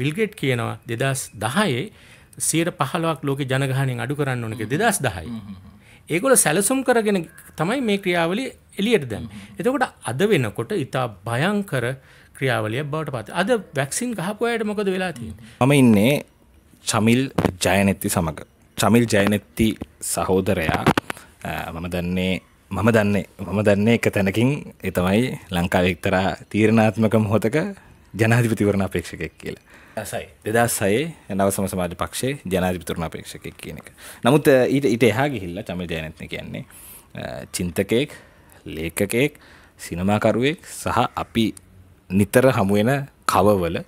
බිල්ගෙට් කියනවා දෙදස් දහයේ සීට පහලක් ලෝක ජනගහනෙන් අඩු කරන්න ඕනක දෙදස් දහයි. ඒගොල සැලසුම් කරගෙන තමයි මේ ක්‍රියාවලි එලියට දැම්. එතකොට අද වෙනකොට ඉතා භයංකර ක්‍රියාවලිය බවට පත් අද වැක්සින් ගහපුයට මොකද වෙලා තියෙන. මම ඉන්නේ චමිල් ජයනෙත්ති සමඟ. චමිල් ජයනෙත්ති සහෝදරයා මම දන්නේ මම දන්නේ මම දන්නේ එක තැනකින් එතමයි ලංකාවෙක්තරා තීරණාත්මක මොහොතක ජනාධිපතිවරණ අපේක්ෂකෙක් කියලා සයි දෙදස් සයේ නවසම සමාජ පක්ෂේ ජනාධිපතුරණ අපේක්ෂකෙක් කියන එක නමුත් ඊට ඉට එහා ගිහිල්ල චම ජයනත්න කියන්නේ චින්තකයෙක් ලේකකයෙක් සිනමාකරුවෙක් සහ අපි නිතර හමුවෙන කවවල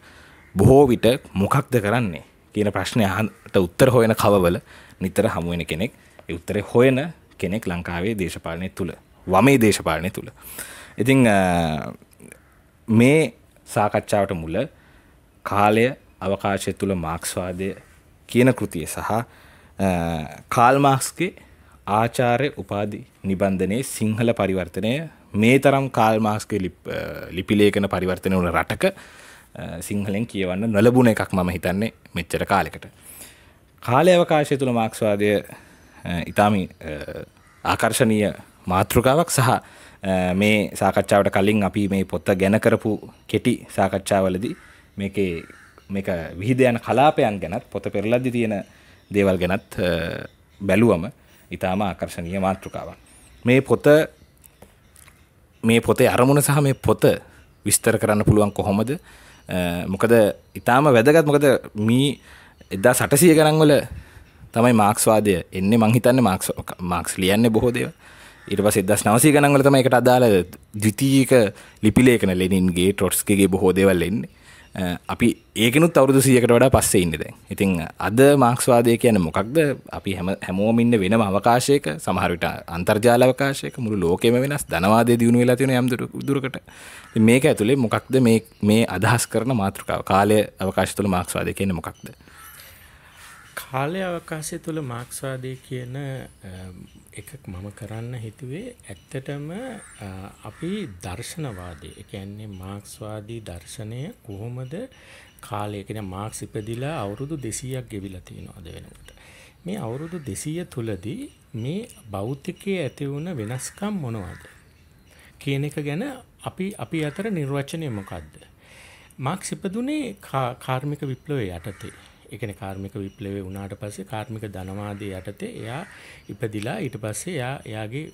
බොහෝ විට මොකක්ද කරන්නේ කියන ප්‍රශ්නයහන්ට උත්තර හොයන කවවල නිතර හමුවෙන කෙනෙක් උත්තරේ හොයන කෙනෙක් ලංකාවේ දේශපාලනය තුළ වමේ දේශපාලනය තුළ. ඉතිං මේ සාකච්ඡාවට මුල කාලය අවකාශය තුළ මාක්ස්වාදය කියන කෘතිය සහ කාල්මාක්ස්ගේ ආචාරය උපාදි නිබන්ධනයේ සිංහල පරිවර්තනය මේ තරම් කාල්මාක්ස්ගේ ලිපිලේකන පරිවර්තනය වන රටක සිංහලෙන් කියවන්න නොලබුණ එකක් මම හිතන්නේ මෙච්චර කාලෙකට. කාලය අවකාශය තුළ මාක්ස්වාදය ඉතාම ආකර්ශණීය මාතෘකාවක් සහ මේ සාකච්ඡාවට කලින් අපි මේ පොත්ත ගැන කරපු කෙටි සාකච්ඡාවලදී මේකේ මේක විහිද යන කලාපයන් ගැනත් පොත පෙරලද්දි තියෙන දේවල් ගැනත් බැලුවම ඉතාම ආකර්ශණීය මාතෘකාවක් මේ පොත මේ පොතේ අරමුණ සහ මේ පොත විස්තර කරන්න පුළුවන් කොහොමද මොකද ඉතාම වැදගත් මොකද මී එදා සටසිය ගරන්වල තමයි මාක්ස්වාදය එන්නේ මංහිතන්න මාක්ස් ලියන්න බොහෝ දේව ඉට පස් එදස් නවසය ගනන්වලතම එකට අදාළ දිතීක ලිපිලේකන ලෙනින්ගේ ටොට්ස්කගේ බොහෝ දෙවල්ලෙන්නේ අපි ඒකනුත් අවුදු සියකට වඩා පස්සේ ඉන්නද ඉතිං අද මාක්ස්වාදය කියන මොකක්ද අපි හැම හැමෝමින්න වෙනම අවකාශයක සමහරට අන්තර්ජාල අවකාශයක මුළු ලෝකෙම වෙනස් දනවාදේ දියුණු වෙලා තියෙන යම්දුර දුරකට මේක ඇතුළේ මොකක්ද මේ අදහස් කරන මාතෘකාව කාලය අවකාශ තුළ මාක්ස්වාදය කියන මොකක්ද කාලය අවකාශය තුළ මාක්ස්වාදය කියන එකක් මම කරන්න හිතුවේ ඇත්තටම අපි දර්ශනවාදය එකන්නේ මාක්ස්වාදී දර්ශනය කොහොමද කාලයකෙන මාක්ස් ඉපදිලා අවුරුදු දෙසීයක් ගෙවිලා තියෙනවාද වෙනකට මේ අවුරුදු දෙසීය තුළදී මේ බෞද්ධකය ඇති වුණ වෙනස්කම් මොනවද කියන එක ගැන අපි අපි අතර නිර්වචනය මොකක්ද මාක්ස් ඉපදුනේ කාර්මික විප්ලවය යටතේ එකන කාර්මික විප්ලවේ වුණාට පස්සේ කාර්මික ධනවාදය යටතේ එයා ඉපදිලා ඊට පස්සේ එයා එයාගේ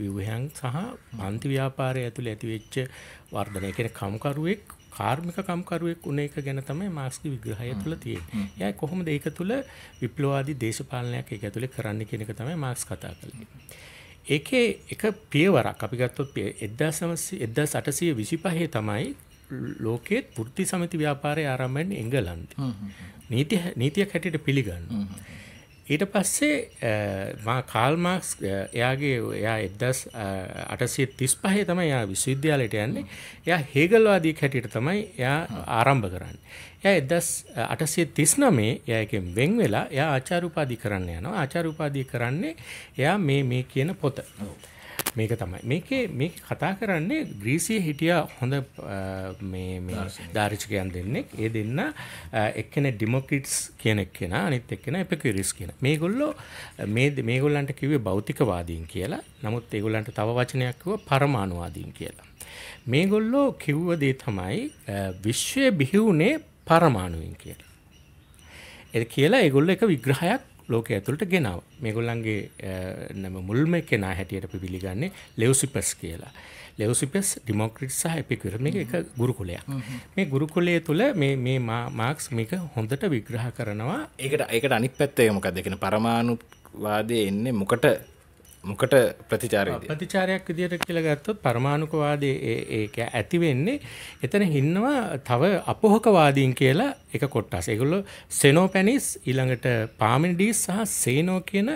විවහන් සහ පන්ති ව්‍යාපාරය ඇතුළ ඇතිවෙච්ච වර්ධනය කෙන කම්කරුවෙක් කාර්මික කම්කරුවෙක් උන එක ගැන තමයි මාස්කි විග්‍රහය තුළ තියෙන යයි කොහොමද ඒක තුළ විප්ලවාදී දේශපාලනයක් එක ඇතුළේ කරන්න කෙනෙක තමයි මාක්ස් කතා කළේ. ඒකේ එක පියවරක් අපි ගත්තොත් එදදා සමස් එදදා සටසය විසි පහේ තමයි ලෝකෙත් පුෘති සමති ව්‍යාපාරය ආරම්මෙන් එංගලන්ද නීති නීතියක් හැටියට පිළිගන්න. ඊට පස්සේ මා කාල්මාක්ස් එයාගේ එයා එදස් අටසේ තිස් පහේ තමයි යා විශ්වවිද්‍යාලයට යන්නේ එයා හේගල්වාදී හැටියට තමයි එයා ආරම්භ කරන්න. එය එදස් අටසේ තිස් නමේ යයකෙන් වෙන් වෙලා එයා ආචාරුපාදි කරන්න යනවා ආචාරුපාදී කරන්නේ එයා මේ මේ කියන පොත. මේක තමයි මේකේ මේ කතා කරන්නේ ග්‍රීසිය හිටිය හොඳ ධාරිචකයන් දෙන්නෙක් ඒ දෙන්න එක්කෙන ඩිමොකිටස් කියනෙක් කෙන අනිත් එක්කෙන එපිකිරිස් කියෙන මේ ගොල්ලෝ මේ මේගොල්ලන්ට කිවේ බෞතිකවාදීන් කියලා නමුත් ඒගොල්ලන්ට තව වචනයක්ව පරමාණවාදීන් කියලා මේගොල්ලෝ කිව්වදේ තමයි විශ්වය බිහිවුනේ පරමාණුවෙන් කියලා එ කියලා ඒගොල්ල එක විග්‍රහයක් ලෝක ඇතුළට ගෙනාව මේගොල්ලන්ගේ මුල්ම කෙනා හැටියට අපි පිළිගන්නේ ලෙවසිපස් කියලා ලෙවසිපස් ඩිමෝක්‍රට් සහ එපිකර මේ එක ගුරුකුලයක් මේ ගුරුකුලය තුළ මේ මාක්ස් මේක හොඳට විග්‍රහ කරනවා ඒකට ඒකට අනිත් පැත්තේ මොකක් දෙකෙන පරමාණු වාදය එන්නේ මොකට මොකට ප්‍රතිචාරය ප්‍රතිචාරයක් විදියට කියලා ගත්තොත් පරමාණුකවාදයේ ඒක ඇති වෙන්නේ එතන හින්නවා තව අපෝහකවාදීන් කියලා එක කොටස්. ඒගොල්ලෝ සෙනෝපැනිස් ඊළඟට පාමිනිඩීස් සහ සේනෝ කියන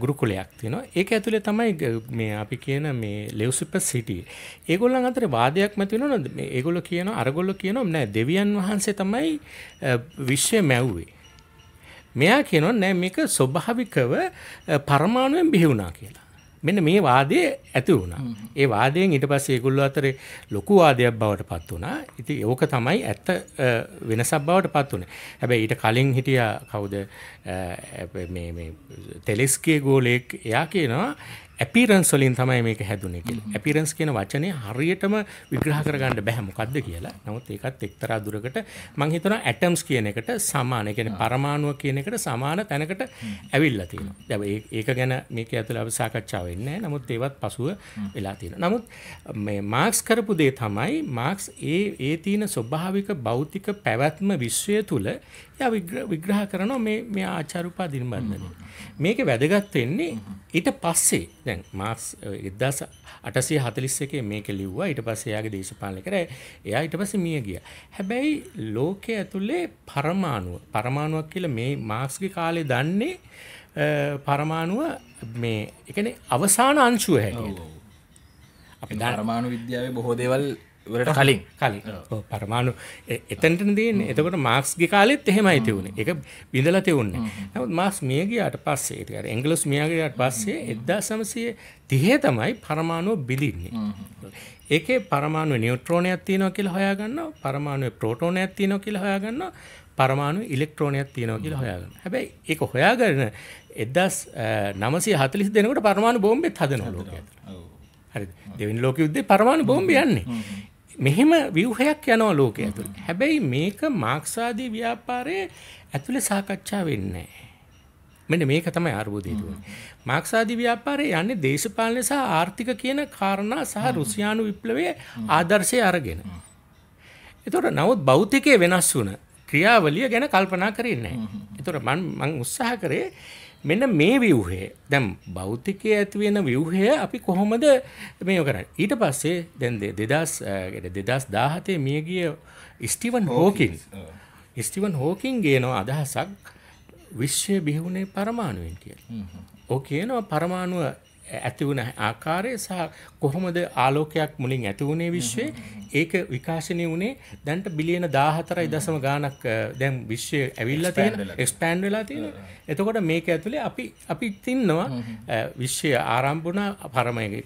ගුරුකුලයක් තියෙනවා. ඒක ඇතුලේ තමයි මේ අපි කියන මේ ලෙව්සිපස් සිටි. ඒගොල්ලන් අතර වාදයක් මත වෙනවනේ. මේගොල්ලෝ කියනවා අරගොල්ලෝ කියනවා නෑ දෙවියන් වහන්සේ තමයි විශ්වය මැව්වේ. මෙයා කියනවා නෑ මේක ස්වභාවිකව පරමාණුවෙන් බිහි වුණා කියලා. මෙන්න මේ වාදය ඇති වුණා. ඒ වාදයෙන් ඊට පස්සේ ඒගොල්ලෝ අතරේ ලොකු වාදයක් බවට පත් වුණා. ඉතින් ඕක තමයි ඇත්ත වෙනසක් බවට පත් වුණේ. හැබැයි ඊට කලින් හිටියා කවුද මේ මේ ටෙලෙස්කියේ ගෝලෙක් එයා කියනවා ඇපිරන්ස් වලින් තමයි මේක හැදුනේ කියලා. ඇපිරන්ස් කියන වචනේ හරියටම විග්‍රහ කරගන්න බැහැ මොකද්ද කියලා. නමුත් ඒකත් එක්තරා දුරකට මම හිතනවා ඇටම්ස් කියන එකට සමාන. ඒ කියන්නේ පරමාණු කියන එකට සමාන තැනකට ඇවිල්ලා තියෙනවා. දැන් ඒක ගැන මේක ඇතුළේ අපි සාකච්ඡා වෙන්නේ නැහැ. නමුත් ඒවත් පසුව වෙලා තියෙනවා. නමුත් මේ මාක්ස් කරපු දේ තමයි මාක්ස් ඒ ඒ තියෙන ස්වභාවික භෞතික පැවැත්ම විශ්වය තුල යා විග්‍රහ කරනවා මේ මේ ආචාර උපාධි නිර්මාණය. මේක වැදගත් වෙන්නේ ඊට පස්සේ දැන් මාස් 1841 එකේ මේක ලිව්වා ඊට පස්සේ එයාගේ දේශපාලන කර එයා ඊට පස්සේ මිය ගියා. හැබැයි ලෝකයේ ඇතුලේ පරමාණුව පරමාණුවක් කියලා මේ මාක්ස්ගේ කාලේ දන්නේ පරමාණුව මේ ඒ කියන්නේ අවසාන අංශුව හැටියට. අපි පරමාණු විද්‍යාවේ බොහෝ දේවල් වලට කලින් කලින් පරමාණු එතැන්ට දයන එතකට මාක්ස්ගේ කාලෙත් එහෙමයි තිවුණ එක විඳල තිවුන්නේ නත් මාස් මියගේට පස්සේ ඒකට එංගලස් මියගේට පස්සේ එද්දා සමසය තිහේ තමයි පරමාණුව බිලින්නේ ඒකේ පරමාණු නිියවට්‍රෝණ ඇත්තිනෝ කියල හොයාගන්න පරමාණුව ප්‍රෝටෝන ඇත්තිනෝ කියල හොයාගන්න පරමාණු ඉලෙක්ට්‍රෝනයක් තියෙනව කියලා හොයාගන්න හැබැයි එක හොයාගරන එදස් නමසේ හතලිස් දෙනකට පරමාණු බෝම්බෙත් හදන ලෝක හරි දෙවින් ලෝක යුද්ධේ පරමාණු බෝම්බ යන්නේ මෙහෙම ව්‍යවහයක් යනවා ලෝකයේ ඇතුළේ. හැබැයි මේක මාක්ස්වාදී ව්‍යාපාරයේ ඇතුළේ සාකච්ඡා වෙන්නේ මෙන්න මේක තමයි අර්බුදය දුන්නේ. මාක්ස්වාදී ව්‍යාපාරය යන්නේ දේශපාලන සහ ආර්ථික කියන කාරණා සහ රුසියානු විප්ලවයේ ආදර්ශය අරගෙන. ඒතොර නමුත් භෞතිකයේ වෙනස් වුණ ක්‍රියාවලිය ගැන කල්පනා කරන්නේ නැහැ. ඒතොර මම උත්සාහ කරේ මෙන්න මේ විව්හය දැම් බෞතිකය ඇතිවෙන විව්හය අපි කොහොමද මේ කරන්න ඊට පස්සේ දැන් දෙදස් දෙදස් දාහතේ මියගිය ස්ටිවන් හෝකින් ස්ටිවන් හෝකින් ගේනවා අදහසක් විශ්වය බිහිවුණේ පරමාණුවෙන් කිය ඕ කියනවා පරමාණුව ඇති වුණ ආකාරය සහ කොහොමද ආලෝකයක් මුලින් ඇති වුණේ විශ්වයේ ඒක විකාශනය වුණේ දැන්ට බිලියන 14 දශම ගාණක් දැන් විශ්වය ඇවිල්ලා තියෙන එක්ස්පෑන්ඩ් වෙලා තියෙන. එතකොට මේක ඇතුලේ අපි අපි තින්නවා විශ්වය ආරම්භ වුණා පරමයේ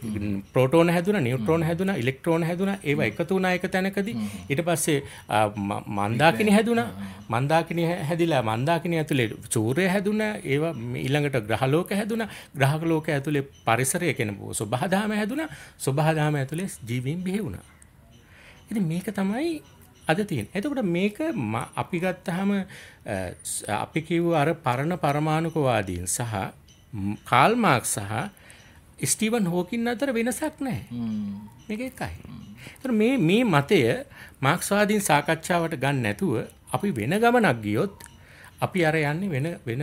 ප්‍රෝටෝන හැදුණා, නියුට්‍රෝන හැදුණා, ඉලෙක්ට්‍රෝන හැදුණා, ඒවා එකතු වුණා එක තැනකදී. ඊට පස්සේ මන්දාකිනි හැදුණා. මන්දාකිනි හැදිලා මන්දාකිනි ඇතුලේ සූර්යය හැදුණා. ඒවා ඊළඟට ග්‍රහලෝක හැදුණා. ග්‍රහලෝක ඇතුලේ පරිසරය කෙන සුබහදාම හැදුන සුබහදාම ඇතුළේ ජීවීන් බිහිවුණා. ඉති මේක තමයි අද තියෙන් එතකොට මේක අපි ගත්තහම අපි කිව් අර පරණ පරමාණුකවාදීන් සහ කාල්මාක් සහ ස්ටීවන් හෝකින් අතර වෙනසක් නෑ මේක එකයි මේ මේ මතය මාක්ස්වාදීන් සාකච්ඡාවට ගන්න නැතුව අපි වෙන ගමනක් ගියොත් අපි අර යන්නේ වෙන වෙන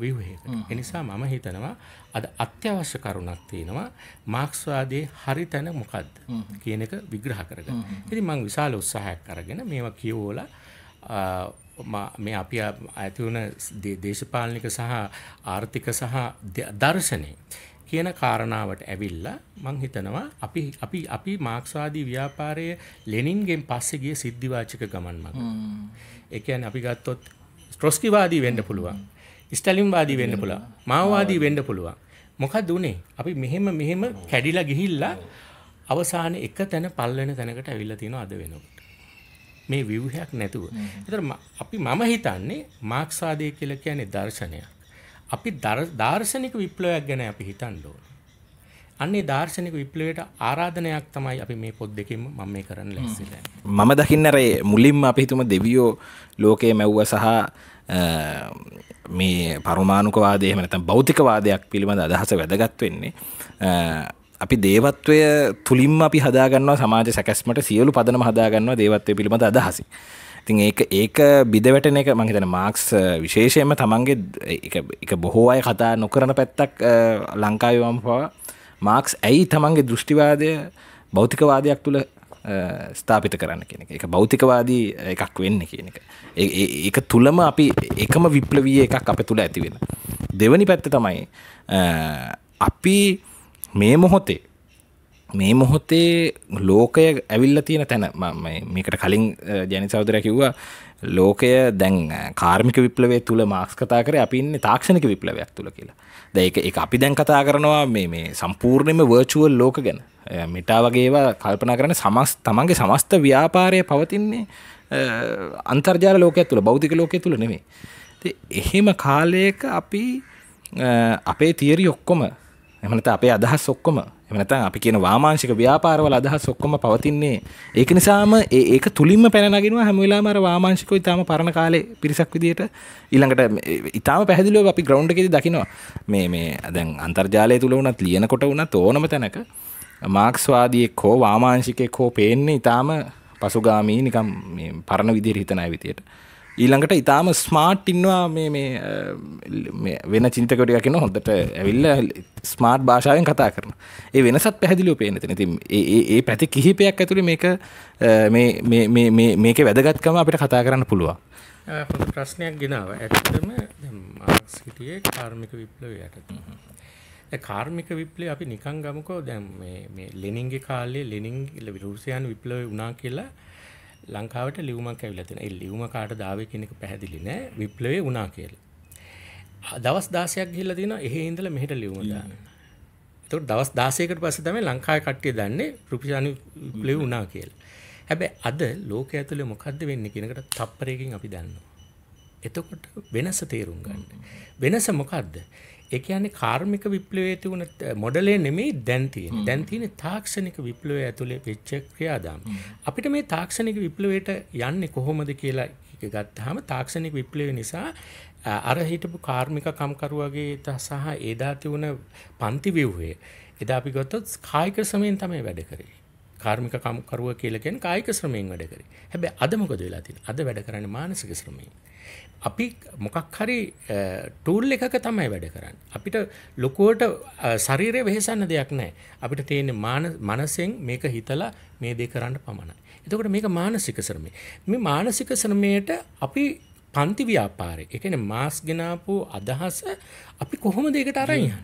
විවහයකට. එනිසා මම හිතනවා අද අත්‍යවශ්‍ය කරුණක් තියෙනවා මාක්ස්වාදයේ හරි තැන මොකද්ද කියන එක විග්‍රහ කරගන්න. ඉතින් මම විශාල උත්සාහයක් අරගෙන මේවා කියවලා මේ අපි ඇති වුණ දේශපාලනික සහ ආර්ථික සහ දර්ශනය කියන කාරණාවට ඇවිල්ලා මං හිතනවා අපි අපි අපි මාක්ස්වාදී ව්‍යාපාරයේ ලෙනින්ගෙන් පස්සේ ගිය සිද්ධිවාචක ගමන් මඟ. ඒ කියන්නේ අපි ගත්තොත් ට්‍රොස්කිවාදී වෙන්න පුළුවන්. ස්ටලින්වාදී වෙන්න පුළුවන්. මාෝවාදී වෙන්න පුළුවන්. මොකද උනේ? අපි මෙහෙම මෙහෙම කැඩිලා ගිහිල්ලා අවසානයේ එක තැන පල්ලෙන තැනකට ඇවිල්ලා තියෙනවා අද වෙනකොට. මේ ව්‍යුහයක් නැතුව. ඒතර අපි මම හිතන්නේ මාක්ස්වාදී කියලා කියන්නේ දර්ශනයක්. අපි දාර්ශනික විප්ලවයක් ගැන අපි හිතන්න ඕනේ. අන්නේ දාර්ශනික විප්ලවයට ආරාධනයක් තමයි අපි මේ පොත් දෙකෙන්ම මම මේ කරන්න ලැස්තිලා. මම දකින්නරේ මුලින්ම අපි හිතමු දෙවියෝ ලෝකයේ මැව්ව සහ මේ පරමාණුකවාදය එහෙම නැත්නම් භෞතිකවාදයක් පිළිබඳ අදහස වැදගත් වෙන්නේ අපි දේවත්වය තුලින්ම අපි හදාගන්නවා සමාජ සැකැස්මට සියලු පදනම හදාගන්නවා දේවත්වය පිළිබඳ අදහසින්. ඉතින් ඒක ඒක බිදවැටෙන එක මං හිතන්නේ මාක්ස් විශේෂයෙන්ම තමන්ගේ ඒක බොහෝ අය කතා නොකරන පැත්තක් ලංකාවේ වම් පවා මාක්ස් ඇයි තමන්ගේ දෘෂ්ටිවාදය බෞතිකවාදයක් තුළ ස්ථාපිත කරන්න කෙනෙ එක බෞතිකවාදී එකක් වෙන්න කියන එක එක තුළම අපි එකම විප්ලවී එකක් අප තුළ ඇතිවෙන දෙවනි පැත්ත තමයි අපි මේ මොහොතේ මේ මොහොතේ ලෝකය ඇවිල්ල තියෙන තැන මේකට කලින් ජනි සෞදර කිව්වා ලෝකය දැන් කාර්මික විප්ලවේ තුළ මාක්ස් කතා කර අපි ඉන්න තාක්ෂණක විප්ලවයක් තුළ කියලා දැක එක අපි දැන් කතා කරනවා මේ මේ සම්පූර්ණයම වර්චුවල් ලෝක ගැන මිටා වගේවා කල්පනා කරන සමස් තමන්ගේ සමස්ත ව්‍යාපාරය පවතින්නේ අන්තර්ජාල ලෝකයක් තුළ බෞතික ලෝකය තුළ නෙමේ එහෙම කාලයක අපි අපේ තියරි ඔක්කොම එමනත අපේ අදහස් ඔක්කොම එහෙම නැත්නම් අපි කියන වාමාංශික ව්‍යාපාරවල අදහස් ඔක්කොම පවතින්නේ ඒක නිසාම ඒ ඒක තුලින්ම පැන නගිනවා හැම වෙලාවෙම අර වාමාංශිකව ඊටාම පරණ කාලේ පිරිසක් විදියට ඊළඟට ඊටාම පැහැදිලිව අපි ග්‍රවුන්ඩ් එකේදී දකිනවා මේ මේ දැන් අන්තර්ජාලය තුල වුණත් ලියනකොට වුණත් ඕනම තැනක මාක්ස්වාදියෙක් හෝ වාමාංශිකයෙක් හෝ පේන්නේ ඊටාම පසුගාමී නිකම් පරණ විදියට හිතන අය විදියට ඊළඟට ඉතාම ස්මාර්ට් ඉන්නවා මේ වෙන චින්තකොටයක්න හොඳට ඇවිල්ල ස්මාර්ට් භාෂාවෙන් කතා කරන ඒ වෙනසත් පැහදිලිෝ පේන තන ති ඒ පැති කිහිපයක් ඇතුළි මේක මේක වැදගත්කම අපිට කතා කරන්න පුළුවන් හොඳ ප්‍රශ්නයක් ගෙනාව ඇත්තම සිටියේ කාර්මික විප්ලවයට කාර්මික විප්ලේ අපි නිකං ගමකෝ දැම් ලෙනින්ගේ කාලේ ලෙනින් රුසියන් විප්ලව වනා කියලා ලංකාවට ලියුමක් ඇවිල්ලා තියෙනවා. ඒ ලියුම කාට දාවේ කියන එක පැහැදිලි නෑ. විප්ලවය වුණා කියලා. දවස් 16ක් ගිහිල්ලා තියෙනවා. එහෙ ඉඳලා මෙහෙට ලියුම දාන්න. එතකොට දවස් 16කට පස්සේ තමයි ලංකාවේ කට්ටිය දන්නේ රුපියල් විප්ලවය වුණා කියලා. හැබැයි අද ලෝකයේ ඇතුලේ මොකද්ද වෙන්නේ කියන එකට තප්පරයකින් අපි දන්නවා. එතකොට වෙනස තේරුම් ගන්න. වෙනස මොකද්ද? ඒ කියන්නේ කාර්මික විප්ලවයේ තිබුණ මොඩලේ නෙමෙයි දැන් තියෙන්නේ. දැන් තියෙන්නේ තාක්ෂණික විප්ලවය ඇතුලේ වෙච්ච ක්‍රියාදාම. අපිට මේ තාක්ෂණික විප්ලවයට යන්නේ කොහොමද කියලා ගත්තාම තාක්ෂණික විප්ලවය නිසා අර හිටපු කාර්මික කම්කරුවගේ සහ එදා තිබුණ පන්ති ව්‍යුහය එදා අපි ගත්තොත් කායික ශ්‍රමයෙන් තමයි වැඩ කරේ. කාර්මික කම්කරුව කියලා කියන්නේ කායික ශ්‍රමයෙන් වැඩ කරේ. හැබැයි අද මොකද වෙලා තියෙන්නේ? අද වැඩ කරන්නේ මානසික ශ්‍රමයෙන්. අපි මොකක් හරි ටූල් එකක තමයි වැඩ කරන්න. අපිට ලොකුවට ශරීරය වෙහෙසන්න දෙයක් නෑ. අපිට තියෙන මනසෙන් මේක හිතලා මේ දේ කරන්න පමණයි. එතකොට මේක මානසික ශ්‍රමය. මේ මානසික ශ්‍රමයට අපි පන්ති ව්‍යාපාරය. ඒ කියන්නේ මාස් ගෙනාපු අදහස අපි කොහොමද ඒකට අරන් යන්නේ?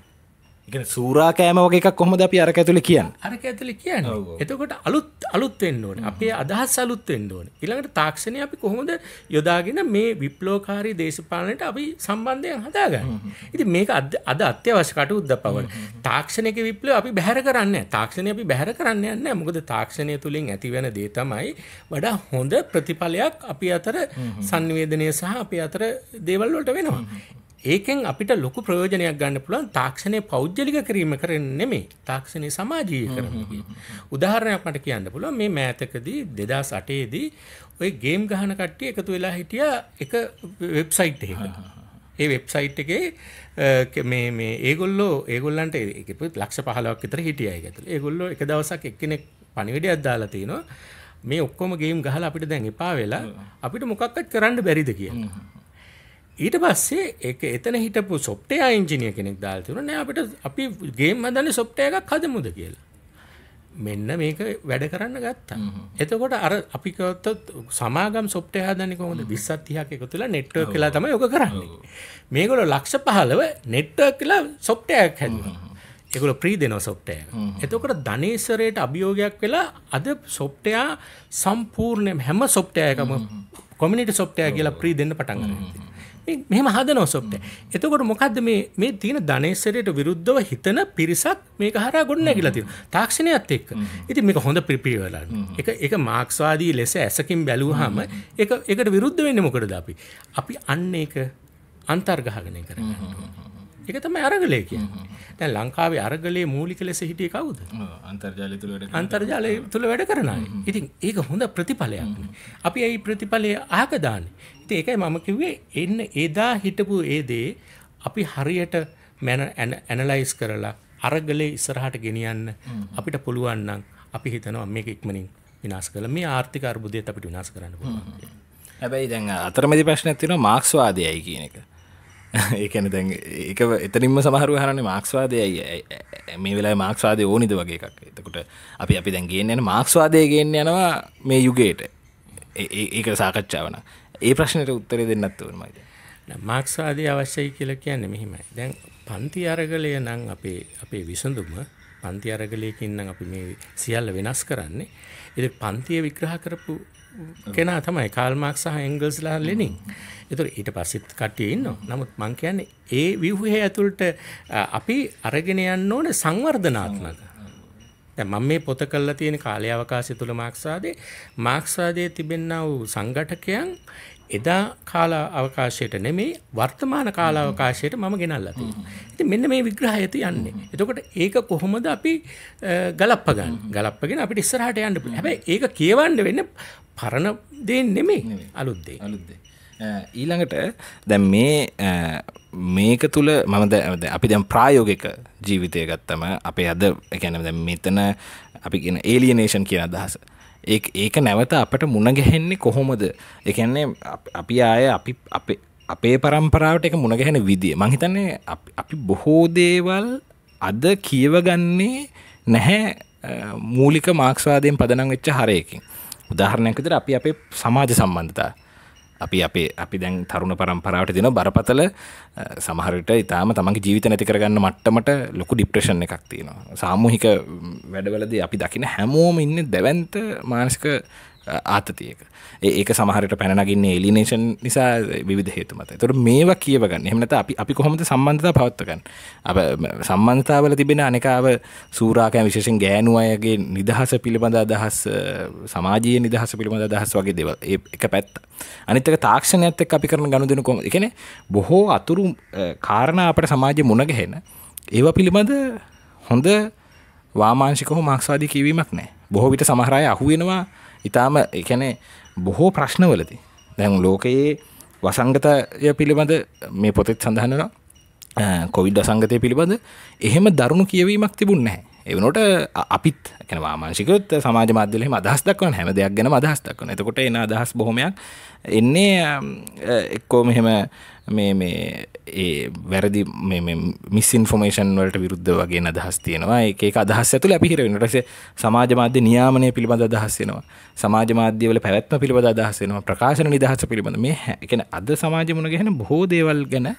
එක සූරා කෑම වගේ එකක් කොහොමද අපි අරක ඇතුළ කියන්න අරක ඇතුළ කියන්න එතකොට අලුත් අලුත් වෙන්න ඕන අපේ අදහස් අලුත් වෙන්න ඕන ඊළඟට තාක්ෂණය අපි කොහොමද යොදාගෙන මේ විප්ලෝකාරී දේශපාලනයට අපි සම්බන්ධයෙන් හදාගන්න ඉතින් මේක අද අත්‍යවශ්‍ය කටයුත්ත පවන තාක්ෂණයක විප්ලව අපි බැහැර කරන්නේ තාක්ෂණය අපි බැහැර කරන්නේ නැහැ මොකද තාක්ෂණය තුලින් ඇතිවෙන දේ තමයි වඩා හොඳ ප්‍රතිඵලයක් අපි අතර සංවේදනය සහ අපි අතර දේවල් වලට වෙනවා ඒකෙන් අපිට ලොකු ප්‍රයෝජනයක් ගන්න පුළුවන් තාක්ෂණය පෞද්ගලික කිරීම කරන්නේ මේ තාක්ෂණය සමාජීය කරන උදාහරණයක් මට කියන්න පුළුවන් මේ මෑතකදී දෙදස් අටේදී ඔය ගේම් ගහන කට්ටිය එකතු වෙලා හිටිය එක වෙබ්සයිට් එක ඒ වෙබ්සයිට් එකේ මේ ඒගොල්ලෝ ඒගොල්ලන්ට එකපුත් ලක්ෂ පහලක් විතර හිටිය ඇතුළ ඒගොල්ලෝ එක දවසක් එක්කෙනෙක් පණිවිඩයක් දාලා තියෙනවා මේ ඔක්කොම ගේම් ගහලා අපිට දැන් එපා වෙලා අපිට මොකක්වත් කරන්න බැරිද කියලා ඊට පස්සේ එක එතන හිටපු සොප්ටය ඉංජිනිය කෙනෙක් දාල් තිබුණ නෑ අපිට අපි ගේම් හදන්න සොප්ටය එකක් හදමුද කියලා මෙන්න මේක වැඩ කරන්න ගත්තා එතකොට අර අපිකොත් සමාගම් සොප්ටය හදන්න කොහොමද 20ක් 30ක් එකතු වෙලා නෙට්වර්ක් කියලා තමයි ඔක කරන්නේ මේගොල්ලෝ ලක්ෂ 15 නෙට්වර්ක් කියලා සොප්ටය එකක් හැදුවා එකල ප්‍රී දෙන සොප්ටය එතකොට ධනේසරයට අභියෝගයක් වෙලා අද සොප්ටයා සම්පූර්ණය හැම සොප්ටයකම කොමිනිට සොප්ටය කියලා ප්‍රී දෙන්න පටන්ගන්න මෙහම හදනෝ සොප්ට එතකොට මොකක්ද මේ තියෙන ධනේශරයට විරුද්ධව හිතන පිරිසක් මේ හර ගොන්න ගිලතිය තාක්ෂණයත් එක් ඉති මේක හොඳ ප්‍රිපියවලන්න එක එක මාක්ස්වාදී ලෙස ඇසකින් බැලූ හම එක එකට විරුද්ධ වෙන්න මොකටද අපි අපි අන්න එක අන්තර්ගහගනය කරන්න එක තම අරගලය කිය තැන් ලංකාවේ අරගලේ මූලික ලෙස හිටිය කවුද අන්තර්ජාලය තුළ අන්තර්ජාලය තුළ වැඩ කරනයි ඉතින් ඒක හොඳ ප්‍රතිඵලයක් අපි ඇයි ප්‍රතිඵලය ආකදාන ඒත් ඒකයි මම කිව්වේ එන්න එදා හිටපු ඒ දේ අපි හරියට මැන ඇනලයිස් කරලා අරගලේ ඉස්සරහට ගෙනියන්න අපිට පුළුවන් නම් අපි හිතනවා මේක ඉක්මනින් විනාශ කළ මේ ආර්ථික අර්බුදයත් අපිට විනාශ කරන්න පුළුවන්. හැබැයි දැන් අතරමැදි ප්‍රශ්නයක් තියෙනවා මාක්ස්වාදයයි කියන එක. ඒ කියන්නේ දැන් ඒක එතනින්ම සමහරව හරන්නේ මාක්ස්වාදයයි. මේ වෙලාවේ මාක්ස්වාදය ඕනිද වගේ එකක්. එතකොට අපි අපි දැන් ගේන්න යන මාක්ස්වාදය ගේන්න යනවා මේ යුගයට. ඒක සාකච්ඡාව නම්. ඒ ප්‍රශ්නයට උත්තර දෙන්නත් ඕන මයිද මාක්ස්වාදී අවශ්‍යයි කියලා කියන්නේ මෙහිමයි දැන් පන්ති අරගලය නම් අපේ අපේ විසඳුම පන්ති අරගලයකින් නම් අපි මේ සියල්ල වෙනස් කරන්නේ ඒ පන්තිය විග්‍රහ කරපු කෙනා තමයි කාල් මාක්ස් සහ එන්ගල්ස්ලා ලෙනින්. ඒතර ඊට පස්සෙත් කට්ටිය ඉන්නවා. නමුත් මම කියන්නේ ඒ ව්‍යුහය ඇතුළට අපි අරගෙන යන්න ඕනේ සංවර්ධනාත්මක. දැන් මම මේ පොත කළලා තියෙන කාලය අවකාශය තුල මාක්ස්වාදයේ මාක්ස්වාදයේ තිබෙනා වූ සංගঠකයන් එදා කාල අවකාශයට නෙමෙයි වර්තමාන කාල අවකාශයට මම ගෙනල්ලා තියෙනවා. ඉතින් මෙන්න මේ විග්‍රහය තියන්නේ. එතකොට ඒක කොහොමද අපි ගලප්ප ගන්න? ගලප්පගෙන අපිට ඉස්සරහට යන්න පුළුවන්. හැබැයි ඒක කියවන්න වෙන්නේ පරණ දේ නෙමෙයි. අලුත් දේ. අලුත් දේ. ඊළඟට දැන් මේ මේක තුළ මම දැද අපි දැම් ප්‍රායෝගික ජීවිතය ගත්තම අපේ අද එකැන දැ මෙතන අපි කියෙන ඒලියනේෂන් කියන අදහස ඒ ඒක නැවත අපට මුණගැහෙන්නේ කොහොමද එකන්නේ අපි ආය අපි අපේ අපේ පරම්පරාවට එක මුණගැහෙන විදිිය මහිතන්නේ අපි බොහෝ දේවල් අද කියවගන්නේ නැහැ මූලික මාක්ස්වාදයෙන් පදනං වෙච්ච හරයකින් උදාහරණයක් විතර අපි අපේ සමාජ සම්බන්ධතා අපි අපේ අපි දැන් තරුණ පරම්පරාවට දෙන බරපතල සමහරට ඉතාම තමන්ගේ ජීවිත නැති කරගන්න මට්ටමට ලොකු ඩිප්‍රේෂන් එකක් තියෙනවා සාමූහික වැඩවලදී අපි දකින හැමෝම ඉන්න දැවන්ත මානසික ආතතියක ඒක සමහරට පැනගින්නේ එලිනේෂන් නිසා විධ හේතුමත තොට මේවා කියවගන්න එමනත අපි අපි කොහොමද සම්බන්ධතා පවත්වකන් අප සම්බන්ධතාවල තිබෙන අනෙකාව සූරාකය විශේෂෙන් ගෑනු අයගේ නිදහස පිළිබඳ අදහස් සමාජය නිදහස පිළිබඳ අදහස් වගේ දෙව එක පැත් අනිතක තාක්ෂණයත් එක් අපි කරන ගණු දෙන කොම එකන බොහෝ අතුරු කාරණ අපට සමාජය මුණගැහෙන ඒවා පිළිබඳ හොඳ වාමාංශිකහ මාක්ස්වාදී කිවීමක් නෑ බොහෝ විට සමහරය අහුවෙනවා ඉතාම එකනේ බොහෝ ප්‍රශ්නවලති දැන් ලෝකයේ වසංගතය පිළිබඳ මේ පොතෙත් සඳහනවා කොවිඩ් අසංගතය පිළිබඳ එහෙම දරුණු කියවීමක් තිබුන් නැහැ එවනොට අපිත් කන මාංශිකයොත් සමාජ මධ්‍යලෙම අදහස් දක්වන හැම දෙයක් ගැන අදහස් දක්වන එතකොට එන අදහස් බොහොමයක් එන්නේ එක්කෝ මෙහෙම මේ මේ ඒ වැරදි මිස්සින්ෆෝමේෂන් වලට විරුද්ධ වගේ අදහස් තියෙනවා ඒක අදහස් ඇතුළ අපිහිර වෙනටසේ සමාජ මාධ්‍ය නියාමනය පිළිබඳ අදහස්සෙනවා සමාජ මාධ්‍යවල පැවැත්ම පිළිබඳ අදහස්සෙනවා ප්‍රකාශන නිදහස පිළිබඳ මේ හැකෙන අද සමාජ මුණ ගැන බොහෝ දේවල් ගැන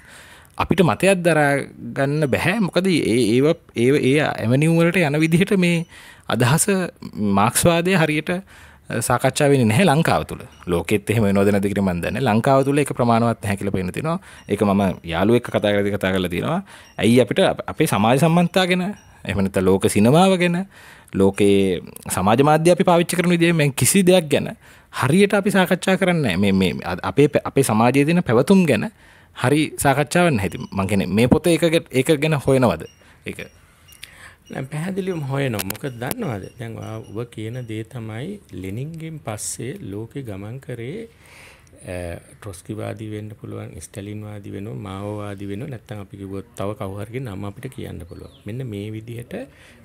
අපිට මතයක් දරා ගන්න බැහැ මොකද ඒ ඒ ඒ ඇමනිවලට යන විදිහට මේ අදහස මාක්ස්වාදය හරියට සාකච්ඡාව නැහැ ලංකාව තුළ ලෝකෙත් එහෙම නොද නැතිකට මන්දන්න ලංකාව තුළ එක ප්‍රමාණවත් හැකිල පෙන තිනවා එක මම යාළුව එක කතා කරදි කතා කරලා තියෙනවා ඇයි අපිට අපේ සමාජ සම්බන්තා ගෙන එමනත ලෝක සිනමාව ගැන ලෝකයේ සමාජ මාධ්‍ය අපි පාවිච්ච කරන විදිහ මෙන් කිසි දෙයක් ගැන හරියට අපි සාකච්ඡා කරන්න මේ අපේ අපේ සමාජය දෙන පැවතුම් ගැන හරි සාකච්ඡාවන්න හැති මංගෙන මේ පොත එකකට එක ගැන හොයනවද එක පැහැදිලිම් හොයන මොක දන්නවාද දැන්වා ඔබ කියන දේ තමයි ලෙනින්ගෙන් පස්සේ ලෝකෙ ගමන් කරේ ට්‍රොස්කිවාදී වෙන්න පුළුවන් ස්ටලින්වාදී වෙනවා මාවෝවාදී වෙනවා නැත්නම් අපි කිව්වොත් තව කවුරුහරි නම අපිට කියන්න පුළුවන් මෙන්න මේ විදිහට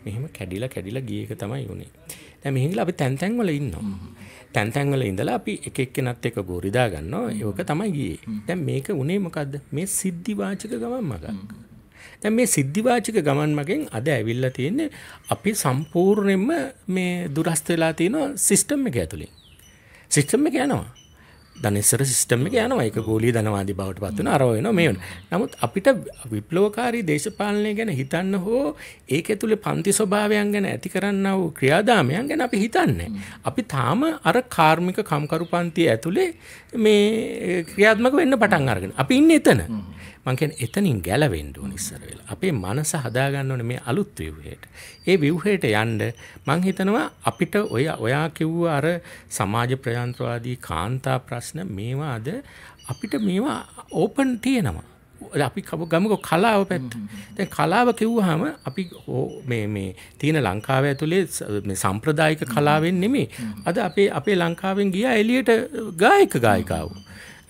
මෙහෙම කැඩිලා කැඩිලා ගිය එක තමයි උනේ දැන් මෙහිඳලා අපි තැන් තැන් වල ඉන්නවා තැන් තැන් වල ඉඳලා අපි එක එක්කෙනත් එක්ක ගෝරිදා ගන්නවා ඒක තමයි ගියේ දැන් මේක උනේ මොකද්ද මේ සිද්ධිවාචක ගමන් මගක් දැන් මේ සිද්ධිවාචක ගමන් මගෙන් අද ඇවිල්ලා තියෙන්නේ අපි සම්පූර්ණයෙන්ම මේ දුරස්ත වෙලා තියෙන සිස්ටම් එක ඇතුලේ සිස්ටම් එක යනවා දනිස්සර සිස්ටම් එක යනවා එක ගෝලී ධනවාදී බවට පත් වෙන අරව වෙනවා මේ වෙනවා. නමුත් අපිට විප්ලවකාරී දේශපාලනය ගැන හිතන්න හෝ ඒක ඇතුලේ පන්ති ස්වභාවයන් ගැන ඇති කරන්නා වූ ක්‍රියාදාමයන් ගැන අපි හිතන්නේ. අපි තාම අර කාර්මික කම්කරු පන්තිය ඇතුලේ මේ ක්‍රියාත්මක වෙන්න පටන් අරගෙන. අපි ඉන්නේ එතන. මං කියන්නේ එතනින් ගැලවෙන්න ඕන ඉස්සර වෙලා. අපේ මනස හදා ගන්න ඕනේ මේ අලුත් ව්‍යුහයට. ඒ ව්‍යුහයට යන්න මං හිතනවා අපිට ඔය ඔයා කිව්ව අර සමාජ ප්‍රයන්ත්‍රවාදී කාන්තා ප්‍රශ්න මේවා අද අපිට මේවා ඕපන් තියෙනවා. අපි ගමක කලාව පැත්ත. දැන් කලාව කිව්වහම අපි මේ මේ තියෙන ලංකාව ඇතුලේ මේ සම්ප්‍රදායික කලාවෙන් නෙමෙයි. අද අපේ අපේ ලංකාවෙන් ගියා එළියට ගායක ගායිකාවෝ.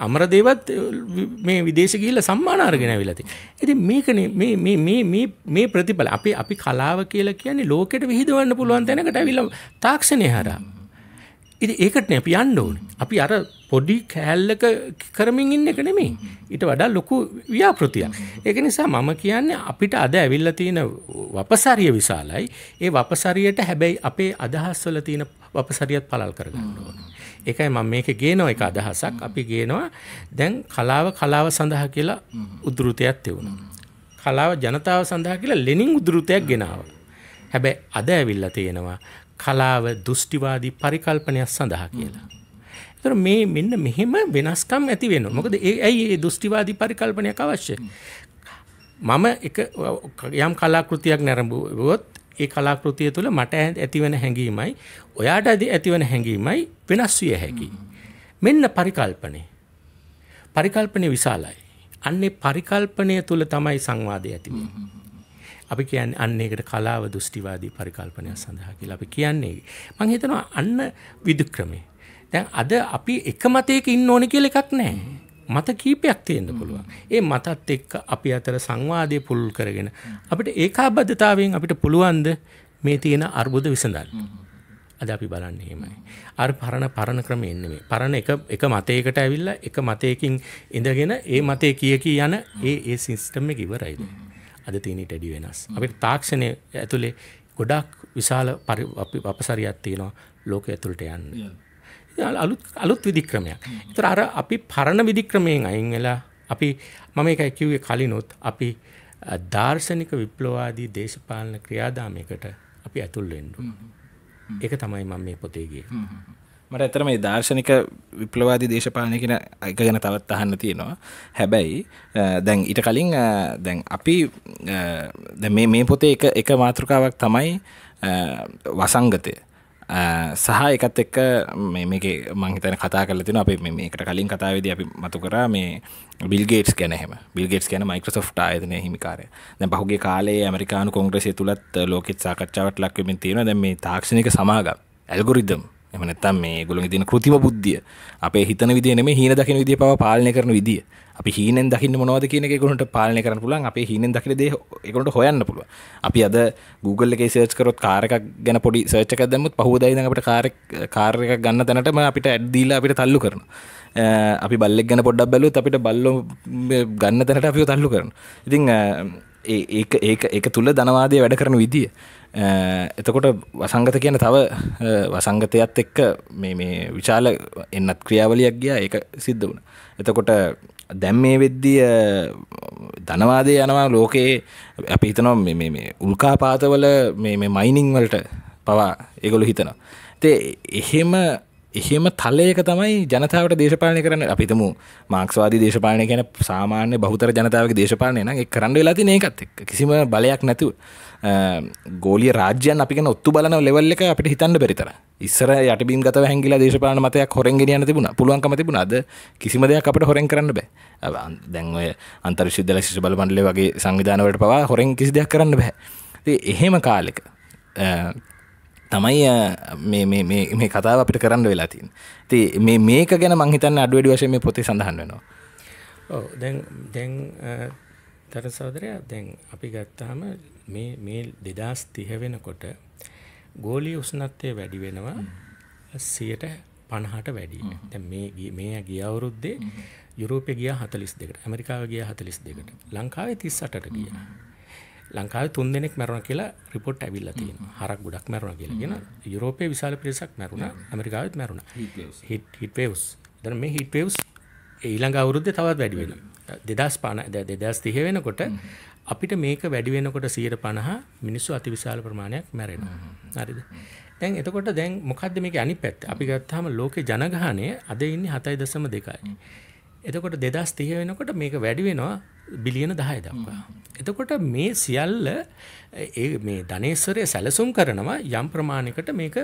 අමරදේවත් මේ විදේශ ගිහිල්ලා සම්මාන අරගෙන ඇවිල්ලා තියෙනවා. ඉතින් මේකනේ මේ මේ මේ මේ මේ ප්‍රතිඵල අපි අපි කලාව කියලා කියන්නේ ලෝකෙට විහිදවන්න පුළුවන් තැනකට ඇවිල්ලා තාක්ෂණය හරහා. ඉතින් ඒකටනේ අපි යන්න ඕනේ. අපි අර පොඩි කෑල්ලක කරමින් ඉන්න එක නෙමෙයි. ඊට වඩා ලොකු ව්‍යාපෘතියක්. ඒක නිසා මම කියන්නේ අපිට අද ඇවිල්ලා තියෙන වපසරිය විශාලයි. ඒ වපසරියට හැබැයි අපේ අදහස්වල තියෙන වපසරියත් පළල් කරගන්න ඕනේ. එකයි මම මේක ගේනෝ එක අදහසක් අපි ගේනවා දැන් කලාව කලාව සඳහා කියලා උද්ෘතයක් තියුණා. කලාව ජනතාව සඳහා කියලා ලෙනින් උද්ෘතයක් ගෙනාව. හැබැයි අද ඇවිල්ලා තියෙනවා කලාව දෘෂ්ටිවාදී පරිකල්පනයක් සඳහා කියලා. ඒතර මේ මෙන්න මෙහෙම වෙනස්කම් ඇති වෙනවා. මොකද ඒ ඇයි මේ දෘෂ්ටිවාදී පරිකල්පනයක් අවශ්‍ය? මම එක යම් කලාකෘතියක් නැරඹුවොත් ඒ කලාකෘතිය තුළ මට ඇතිවන හැඟීමයි ඔයාට ඇතිවන හැඟීමයි වෙනස් විය හැකි. මෙන්න පරිකල්පනේ. පරිකල්පනය විශාලයි. අන්නේ පරිකල්පනය තුළ තමයි සංවාදය ඇතිවෙන්නේ. අපි කියන්නේ අන්න ඒකට කලාව දෘෂ්ටිවාදී පරිකල්පනය සඳහා කියලා අපි කියන්නේ. මම හිතනවා අන්න විදුක්‍රමේ. දැන් අද අපි එක මතයක ඉන්න ඕනේ කියලා එකක් නැහැ. මත කීපයක් තියෙන්න පුළුවන්. ඒ මතත් එක්ක අපි අතර සංවාදය පුළුල් කරගෙන අපිට ඒකාබද්ධතාවයෙන් අපිට පුළුවන්ද මේ තියෙන අර්බුද විසඳන්න. අද අපි බලන්නේ එහෙමයි. අර පරණ පරණ ක්‍රමෙ එන්නේ පරණ එක එක මතයකට ඇවිල්ලා එක මතයකින් ඉඳගෙන ඒ මතේ කිය කී යන ඒ ඒ සිස්ටම් එක ඉවරයිද. අද තියෙනට වැඩි වෙනස්. අපිට තාක්ෂණය ඇතුලේ ගොඩක් විශාල අපසරියක් තියෙනවා ලෝකය ඇතුළට යන්න. අලුත් අලුත් විදික්‍රමයක්. ඒතර අර අපි පරණ විදික්‍රමයෙන් අයින් වෙලා අපි මම ඒකයි කිව්වේ කලිනුත් අපි දාර්ශනික විප්ලවවාදී දේශපාලන ක්‍රියාදාමයකට අපි ඇතුල් වෙන්න ඒක තමයි මම මේ පොතේ ගියේ. මට ඇත්තටම මේ දාර්ශනික විප්ලවවාදී දේශපාලනය කියන එක ගැන තවත් අහන්න තියෙනවා. හැබැයි දැන් ඊට කලින් දැන් අපි දැන් මේ මේ පොතේ එක එක මාතෘකාවක් තමයි වසංගතය සහ එකත් එක්ක මේක මංහිතන කතා කල තින අපි මේකට කලින් කතාවේද අපි මතු කරා මේ බිල්ගේට් ගැනහෙම බිල්ගේට් ගැන මයිකෝසෝ් ආයතනය හිමිකාරය දැ පහුගේ කාලේ ඇමරිකානු කොංග්‍රසේ තුළත් ලෝකෙත් සාකච්ඡාවට ලක්වමින් තියෙන දැ මේ තාක්ෂණක සමාග ඇල්ගොරිදම් එම නැත්තම් මේ ගොළු තින කෘතිම බුද්ධිය අපේ හිතන විදින මේ හීන දකින විදිහ පව පාලනය කරන විදිිය අපි හීනෙන් දකින්න මොනවද කියන ගොට පාලනය කරන පුලන් අප හීනෙන් දකින දේ එකොට හොයන්න පුළුව අපි අද Google එක සර්ච් කරොත් කාරක ගැන පොඩි සර්චක දැමුත් පහෝදයිනකට කාර කාරක ගන්න තැනටම අපිට ඇඩ්දීලා අපිට තල්ලු කරන අපි බල්ලෙක් ගැන පොඩ්ඩක් බැලුත් අපිට බල්ලො ගන්න තැනට අපිෝ තල්ලු කරන ඉතිං ඒ ඒ ඒ තුළ ධනවාදය වැඩ කරන විදිිය එතකොට වසංගත කියන තව වසංගතයත් එක්ක මේ මේ විශාල එන්නත් ක්‍රියාවලියක් ගියා ඒක සිද්ධ වුණ. එතකොට දැම් මේ වෙද්දිය ධනවාදය යනවා ලෝකයේ අපි හිතනවා උල්කාපාතවල මයිනිං වලට පවා ඒගොලු හිතනවා. තේ එහෙම එහෙම තලයක තමයි ජනතාවට දේශපාලනය කරන්න අපිතම මාක්ස්වාදී දේශපාලනය ගැන සාමාන්‍ය බහතර ජනතාවගේ දේශපාලනය නම් එක් කරන්න වෙලාති ඒකත් එක් කිසිම බලයක් නැතුව ගෝලිය රාජ්‍යයන් අපිගෙන ඔත්තු බලන ලෙවල් එක අපිට හිතන්න බැරිතර ඉස්සර යටබින් ගත හැගිලා දේශපාලන මතයක් හොරෙන්ගෙන යන තිබුණ පුළුවන්කම තිබුණ අද කිසිම දෙයක් අපට හොරෙන් කරන්න බෑ දැන් ඔය අන්තර්ශුද්ධ ලක්ෂ බලබන්ඩල වගේ සංවිධානවට පවා හොරෙන් කිසි දෙයක් කරන්න බෑ එහෙම කාලෙක තමයි මේ කතාව අපිට කරන්න වෙලාතින් ති මේක ගැන මංහිතන්න අඩුවඩි වශය මේ පොති සඳහන් වෙනවා දැන් දැන් තර සෝදරයා දැන් අපි ගත්තාම මේ මේ දෙදස් තිහ වෙනකොට ගෝලී උස්නත්වය වැඩි වෙනවා සියට පණහට වැඩි දැ මේ ගිය අවුරුද්දේ යුරෝපය ගිය හතලිස් දෙකට ඇමරිකාව ගිය හතලිස් දෙකට ලංකාවේ තිස් අටට ගිය ලංකාව තුන් දෙනෙක් මැරුණ කියලා රිපොට් ඇවිල්ල තියෙන හරක් ගොඩක් මැරුණ කියලාගෙන යුරෝපය විශාල පිරිසක් මැරුණ ඇමරිකාවත් මැරුණ හිටවස් දන මේ හිටවස් ඊළඟ අවුරුද්ධ තවත් වැඩිවෙන දෙදස් පාන දෙදස් තිහ වෙනකොට අපිට මේක වැඩිවෙනකොට සියයට පණහා මිනිස්සු අති විශාල ප්‍රමාණයක් මැරෙනවා හරිද දැන් එතකොට දැන් මොකක්ද මේක අනි පැත් අපි ගත්තාම ලෝක ජනගහනය අද ඉන්න හතයි දසම දෙකයි එතකොට දෙදස් තිහ වෙනකොට මේක වැඩිවෙනවා බිලියන දහය දක්වා. එතකොට මේ සියල්ල මේ ධනේස්වරය සැලසුම් කරනවා යම් ප්‍රමාණයකට මේක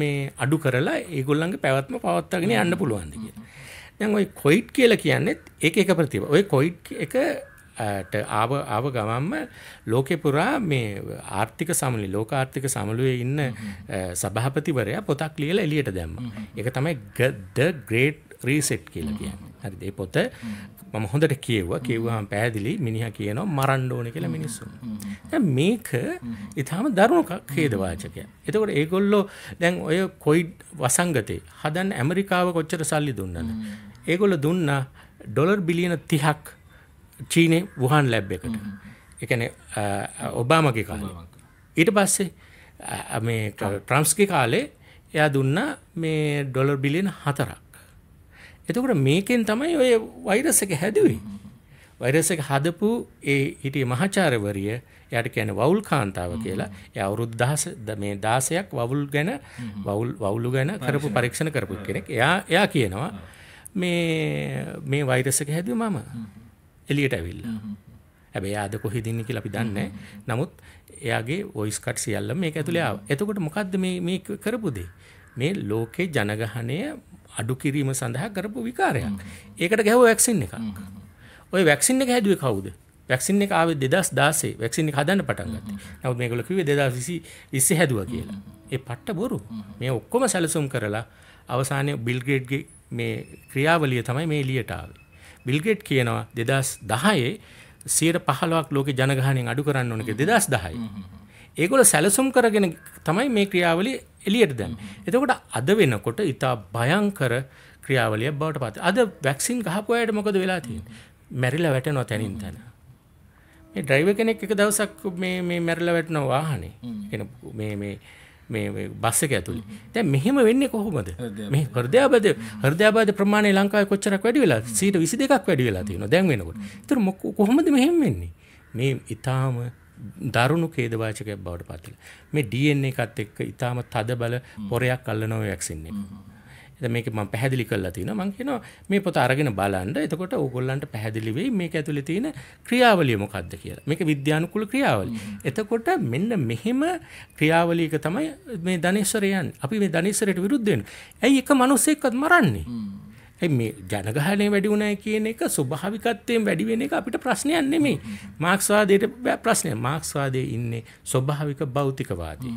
මේ අඩු කරලා ඒගොල්ලන්ගේ පැවැත්ම පවත්වාගෙන යන්න පුළුවන්ද කිය. දැන් ඔය කොයිට් කියලා කියන්නේත් ඒක එක ප්‍රතිබ. ඔය කොයිට් එක ආව ආව ගමන්ම ලෝකෙ පුරා මේ ආර්ථික සමලි ලෝක ආර්ථික සමළුවේ ඉන්න සභාපතිවරයා පොතක් ලියලා එළියට දැම්මා. ඒක තමයි ද ග්‍රේට් රීසෙට් කියලා කියන්නේ. හරිද? ඒ පොත මම හොඳට කියව්වා කිව්වාම පැහැදිලි මිනිහ කියනවා මරන්න ඕන කියලා මිනිස්සු. දැන් මේක ඊටාම දරුණු ඛේදවාචකයක්. එතකොට ඒගොල්ලෝ දැන් ඔය කොයිඩ් වසංගතේ හදන්න ඇමරිකාව කොච්චර සල්ලි දුන්නද? ඒගොල්ලෝ දුන්නා ඩොලර් බිලියන 30ක් චීනේ වුහාන් ලැබ් එකට. ඒ කියන්නේ ඔබාමාගේ කාලේ. ඊට පස්සේ මේ ට්‍රම්ප්ස්ගේ කාලේ එයා දුන්නා මේ ඩොලර් බිලියන 4ක්. එතකොට මේකෙන් තමයි ඔය වෛරස් එක හැදුවේ. වෛරස් එක හදපු ඒ හිටිය මහාචාර්යවරිය එයාට කියන්නේ වවුල් කාන්තාව කියලා. එයා අවුරුදු 10 මේ 16ක් වවුල් ගැන වවුල් වවුලු ගැන කරපු පරීක්ෂණ කරපු කෙනෙක්. එයා එයා කියනවා මේ මේ වෛරස් එක හැදුවේ මම. එළියට ඇවිල්ලා. හැබැයි එයා අද කොහෙද ඉන්නේ කියලා අපි දන්නේ නමුත් එයාගේ වොයිස් කට් සියල්ලම මේක ඇතුලේ ආවා. එතකොට මොකද්ද මේ මේ කරපු දේ? මේ ලෝකේ ජනගහණය අඩු කිරීම සඳහා කරපු විකාරයක්. ඒකට ගැහුව වැක්සින් එකක්. ඔය වැක්සින් එක හැදුවේ කවුද? වැක්සින් එක ආවේ 2016 වැක්සින් එක හදන්න පටන් ගත්තේ. නමුත් මේගොල්ලෝ කිව්වේ 2020 20 හැදුවා කියලා. ඒ පට්ට බොරු. මේ ඔක්කොම සැලසුම් කරලා අවසානයේ බිල් ගේට්ගේ මේ ක්‍රියාවලිය තමයි මේ එළියට ආවේ. බිල් ගේට් කියනවා 2010 සියයට 15ක් ලෝකේ ජනගහණයෙන් අඩු කරන්න ඕන කියලා 2010. ඒගොල්ලෝ සැලසුම් කරගෙන තමයි මේ ක්‍රියාවලිය එලියට දැන්. එතකොට අද වෙනකොට ඉතා භයංකර ක්‍රියාවලිය බවට පත්. අද වැක්සින් ගහපු අයට මොකද වෙලා තියෙන්නේ? මැරිලා වැටෙනවා තැනින් තැන. මේ ඩ්‍රයිවර් කෙනෙක් එක දවසක් මේ මේ මැරිලා වැටෙනවා වාහනේ. මේ මේ මේ බස්ස එක ඇතුළි තැ මෙහෙම වෙන්න කොහොමද මේ හර්දයාබද හර්දයාබද ප්‍රමාණ ලංකා කොච්චරක් වැඩි වෙලා සීට විසි දෙකක් වැඩි වෙලා තියෙන දැන් වෙනකොට තුර මොක් කොහොමද මෙහෙම වෙන්නේ මේ ඉතාම දරුණු කේදවාචකයක් බවට පත්වෙන. මේ DNA එකත් එක්ක ඊටාම තද බල පොරයක් අල්ලනවා වැක්සින් එක. එතන මේක මම පැහැදිලි කරලා තිනවා. මම කියනවා මේ පොත අරගෙන බලන්න. එතකොට ඕගොල්ලන්ට පැහැදිලි වෙයි මේක ඇතුලේ තියෙන ක්‍රියාවලිය මොකක්ද කියලා. මේක විද්‍යානුකූල ක්‍රියාවලිය. එතකොට මෙන්න මෙහෙම ක්‍රියාවලියක තමයි මේ ධනේශ්වරයන්. අපි මේ ධනේශ්වරයට විරුද්ධ වෙනවා. ඇයි එක මිනිස්සෙක්වත් මරන්නේ? ඇයි මේ ජනගහනය වැඩි වුණා කියන එක ස්වභාවිකත්වයෙන් වැඩි වෙන එක අපිට ප්‍රශ්නයක් නෙමෙයි. මාක්ස්වාදයට ප්‍රශ්නය. මාක්ස්වාදයේ ඉන්නේ ස්වභාවික භෞතිකවාදී.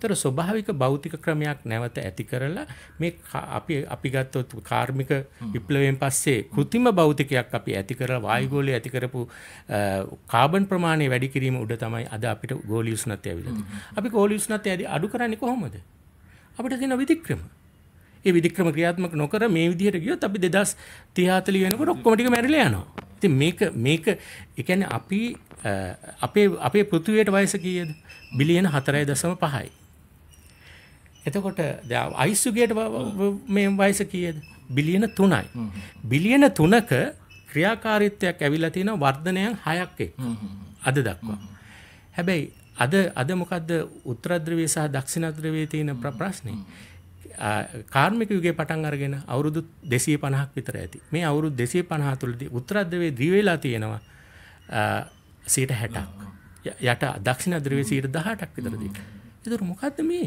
ඒතර ස්වභාවික භෞතික ක්‍රමයක් නැවත ඇති කරලා මේ අපි අපි ගත්තොත් කාර්මික විප්ලවයෙන් පස්සේ કૃතිම භෞතිකයක් අපි ඇති කරලා වායුගෝලයේ ඇති කරපු කාබන් ප්‍රමාණය වැඩි කිරීම උඩ තමයි අද අපිට ගෝලීය උෂ්ණත්වය ඇවිල්ලා තියෙන්නේ. අපි ගෝලීය උෂ්ණත්වය අඩු කරන්නේ කොහොමද? අපිට තියෙන විතික්‍රම ඒ විදික්‍රම ක්‍රියාත්මක නොකර මේ විදිහට ගියොත් අපි 2030 වෙනකොට ඔක්කොම ටික මැරිලා යනවා. ඉතින් මේක මේක ඒ කියන්නේ අපි අපේ අපේ පෘථිවියට වයස කීයද? බිලියන 4.5යි. එතකොට දැන් අයිස් යුගයට මේ වයස කීයද? බිලියන 3යි. බිලියන 3ක ක්‍රියාකාරීත්වයක් ඇවිල්ලා තියෙන වර්ධනයන් 6ක් අද දක්වා. හැබැයි අද අද මොකද්ද උත්තරද්‍රවයේ සහ දක්ෂිණද්‍රවයේ තියෙන ප්‍රශ්නේ? කාර්මික යුගයේ පටන් අරගෙන අවුරුදු 250ක් විතර ඇති. මේ අවුරුදු 250 තුළදී උත්තර අධ්‍රවයේ ද්‍රිවේලා තියෙනවා 60ක්. යට දක්ෂිණ අධ්‍රවයේ 18ක් විතරදී. ඒතර මොකද්ද මේ?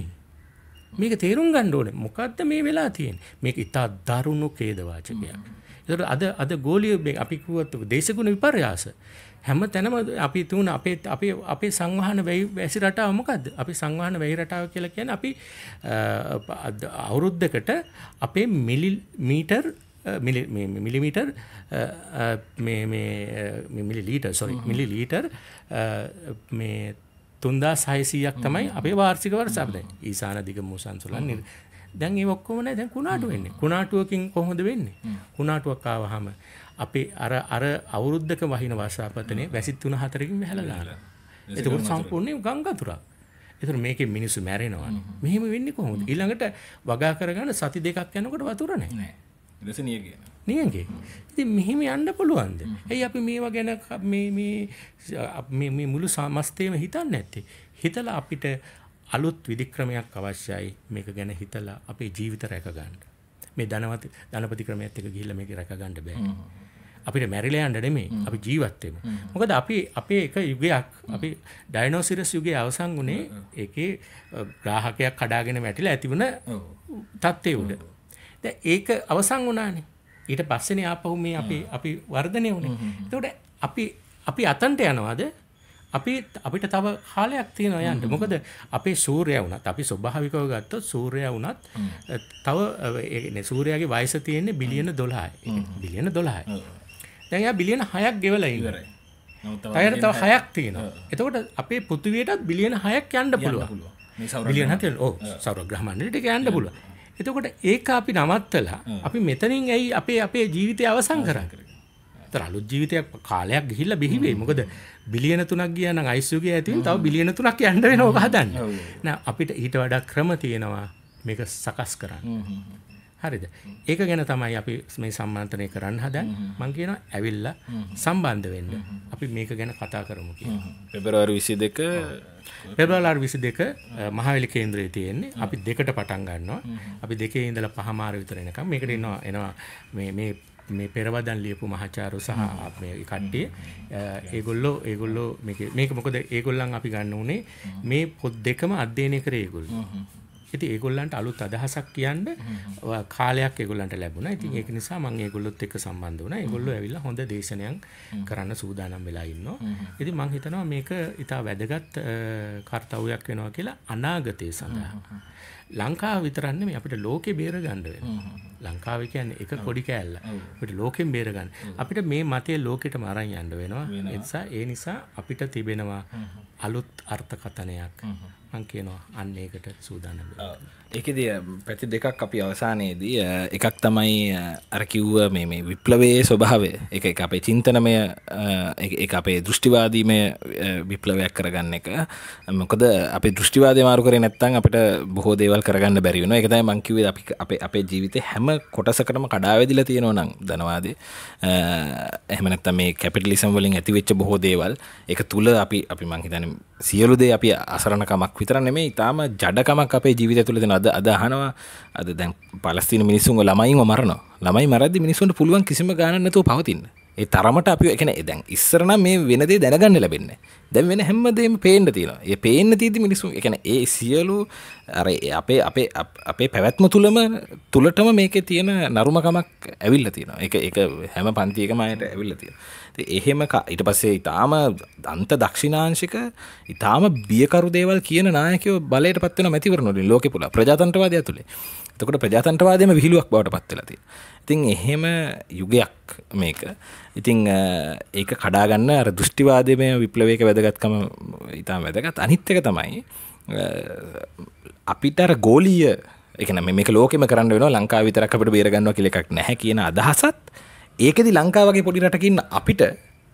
මේක තේරුම් ගන්න ඕනේ. මොකද්ද මේ වෙලා තියෙන්නේ? මේක ඉතා දරුණු ඛේදවාචකයක්. ඒතර අද අද ගෝලීය අපි කිව්වත් දේශගුණ විපර්යාස. හැම තැනම අපි තුන අපේ අපේ අපේ සංවහන වැයි වැසි රටාව මොකද්ද? අපි සංවහන වැයි රටාව කියලා කියන්නේ අපි අවුරුද්දකට අපේ මිලිමීටර් මිලිමීටර් මේ මේ මිලිලීටර් සොරි මිලිලීටර් මේ 3600ක් තමයි අපේ වාර්ෂික වර්ෂාව දැන්. ඊසාන දිග මුසන්සුලන් දැන් ඒ ඔක්කොම නෑ දැන් කුණාටු වෙන්නේ. කුණාටුවකින් කොහොමද වෙන්නේ? කුණාටුවක් ආවහම අපේ අර අර අවුරුද්දක වහින වාසාපතනේ වැසි 3 4කින් වැහලා දාලා. එතකොට සම්පූර්ණයෙන් ගංගතුරා. එතකොට මේකේ මිනිස්සු මැරෙනවානේ. මෙහෙම වෙන්නේ කොහොමද? ඊළඟට වගා කරගන්න සති දෙකක් යනකොට වතුර නැහැ. නෑ. එදස නියගේ. නියගේ. ඉතින් මෙහෙම යන්න පුළුවන්ද? ඇයි අපි මේවා ගැන මේ මේ මේ මුළු සමස්තයම හිතන්නේ නැත්තේ? හිතලා අපිට අලුත් විධික්‍රමයක් අවශ්‍යයි මේක ගැන හිතලා අපේ ජීවිත රැකගන්න. මේ ධනවත් ධනපති ක්‍රමයත් එක ගිහිල්ලා මේක රැකගන්න බෑ. අපිට මැරිලා යන්න නෙමෙයි අපි ජීවත් වෙමු. මොකද අපි අපේ එක යුගයක් අපි ඩයිනෝසිරස් යුගයේ අවසන් වුණේ ඒකේ ග්‍රාහකයක් කඩාගෙන වැටිලා ඇතිවන තත්ත්වයේ උඩ. දැන් ඒක අවසන් වුණානේ. ඊට පස්සේනේ ආපහු මේ අපි අපි වර්ධනය වුණේ. එතකොට අපි අපි අතන්ට යනවාද? අපි අපිට තව කාලයක් තියෙනවා යන්න. මොකද අපේ සූර්යයා වුණත් අපි ස්වභාවිකව ගත්තොත් සූර්යයා වුණත් තව ඒ කියන්නේ සූර්යයාගේ වයස තියෙන්නේ බිලියන 12යි. බිලියන 12යි. දැන් එයා බිලියන 6ක් ගෙවලා ඉවරයි. තයර තව 6ක් තියෙනවා. එතකොට අපේ පෘථිවියටත් බිලියන 6ක් යන්න පුළුවන්. මේ සෞර බිලියන 7 ඔව් සෞර ග්‍රහමණයට යන්න පුළුවන්. එතකොට ඒක අපි නවත්තලා අපි මෙතනින් ඇයි අපේ අපේ ජීවිතය අවසන් කරන්නේ? ඇත්තට අලුත් ජීවිතයක් කාලයක් ගිහිල්ලා බිහි වෙයි. මොකද බිලියන 3ක් ගියා නම් ICU ගේ ඇතුලින් තව බිලියන 3ක් යන්න වෙනවා ඔබ හදන්න. නෑ අපිට ඊට වඩා ක්‍රම තියෙනවා මේක සකස් කරන්න. හරිද? ඒක ගැන තමයි අපි මේ සම්මන්ත්‍රණය කරන්න හදන්නේ. මම කියනවා ඇවිල්ලා සම්බන්ධ වෙන්න. අපි මේක ගැන කතා කරමු කියලා. පෙබරවාරි 22 පෙබරවාරි 22 මහවැලි කේන්ද්‍රයේ තියෙන්නේ. අපි දෙකට පටන් ගන්නවා. අපි දෙකේ ඉඳලා පහමාර විතර එනකම් මේකට එනවා එනවා මේ මේ මේ පෙරවදන් ලියපු මහාචාරු සහ මේ කට්ටිය ඒගොල්ලෝ ඒගොල්ලෝ මේක මේක මොකද ඒගොල්ලන් අපි ගන්න උනේ මේ පොත් දෙකම අධ්‍යයනය කරේ ඒගොල්ලෝ. ඉතින් ඒගොල්ලන්ට අලුත් අදහසක් කියන්න කාලයක් ඒගොල්ලන්ට ලැබුණා. ඉතින් ඒක නිසා මම ඒගොල්ලොත් එක්ක සම්බන්ධ වුණා. ඒගොල්ලෝ ඇවිල්ලා හොඳ දේශනයක් කරන්න සූදානම් වෙලා ඉන්නවා. ඉතින් මම හිතනවා මේක ඊට වැදගත් කාර්යයක් වෙනවා කියලා අනාගතය සඳහා. ලංකාව විතරන්න මේ අපිට ලෝකෙ බේරගණ්ඩ වෙන ලංකාව කියන්න එක කොඩි කෑල්ල ට ලෝකෙන් බේරගන්න අපිට මේ මතය ලෝකෙට මරයි අන්ඩ වෙනවා නිසා ඒ නිසා අපිට තිබෙනවා අලුත් අර්ථකතනයක් මං කියනවා අන්න ඒකට සූදානබ එකද පැති දෙකක් අපි අවසානයේදී එකක් තමයි අරකිව්ව මේ විප්ලවයේ ස්වභාවය එක එක අපේ චින්තනමය එක අපේ දෘෂ්ටිවාදීමය විප්ලවයක් කරගන්න එක මොකද අප දෘෂ්ටිවාද මාරුකර නැත්තන් අපට බොහෝ දේවල් කරගන්න බැරිවුණ එකතයි මංකිව අපි අපේ අපේ ජීවිතය හැම කොටසකටම කඩාවෙදිල තියෙනව නම් දනවාද එහමනත් මේ කැපිටලිසම් වලින් ඇතිවෙච්ච බොහෝ දේවල් එක තුළ අපි අපි මංහිතන සියලුදේ අපි අසරණකමක් විතරන්නේ මේ ඉතාම ජඩකමක් අපේ ජීවිත තුළ දෙෙන අද අද අහනවා අද දැන් පලස්තින මිනිසුන් ළමයිම මරනවා ළමයි මරදදි මිනිසුන්ට පුළුවන් කිසිම ගානන්නතු පවතින්න ඒ තරමට අපි එකන එදැන් ඉස්සරන මේ වෙනදේ දැනගන්න ලැබෙන්න දැන් වෙන හැමදේම පේන්න තියෙන ඒ පේන්න තීති මිනිසු එකන ඒ සියලු අර අපේ අපේ අපේ පැවැත්ම තුළම තුළටම මේක තියෙන නරුමකමක් ඇවිල්ල තියෙන එක එක හැම පන්තියකමයට ඇවිල්ල තියෙන එහෙම ඊට පස්සේ ඉතාම දන්ත දක්ෂිනාංශික ඉතාම බියකරු දේවල් කියන නායකයෝ බලයට පත්වන මැතිවරණවලින් ලෝකෙ පුරා ප්‍රජාතන්ත්‍රවාදය තුලේ. එතකොට ප්‍රජාතන්ත්‍රවාදයේම විහිළුවක් බවට පත් වෙලා තියෙනවා. ඉතින් එහෙම යුගයක් මේක. ඉතින් ඒක කඩා ගන්න අර දෘෂ්ටිවාදයේ විප්ලවයක වැදගත්කම ඉතාම වැදගත්. අනිත් එක තමයි අපිට අර ගෝලීය එකන මේක ලෝකෙම කරන්න වෙන ලංකා විතරක් අපට බේරගන්නවා කියල එකක් නැහැ කියන අදහසත් ඒකෙදි ලංකාවගේ පොඩි රටකින් අපිට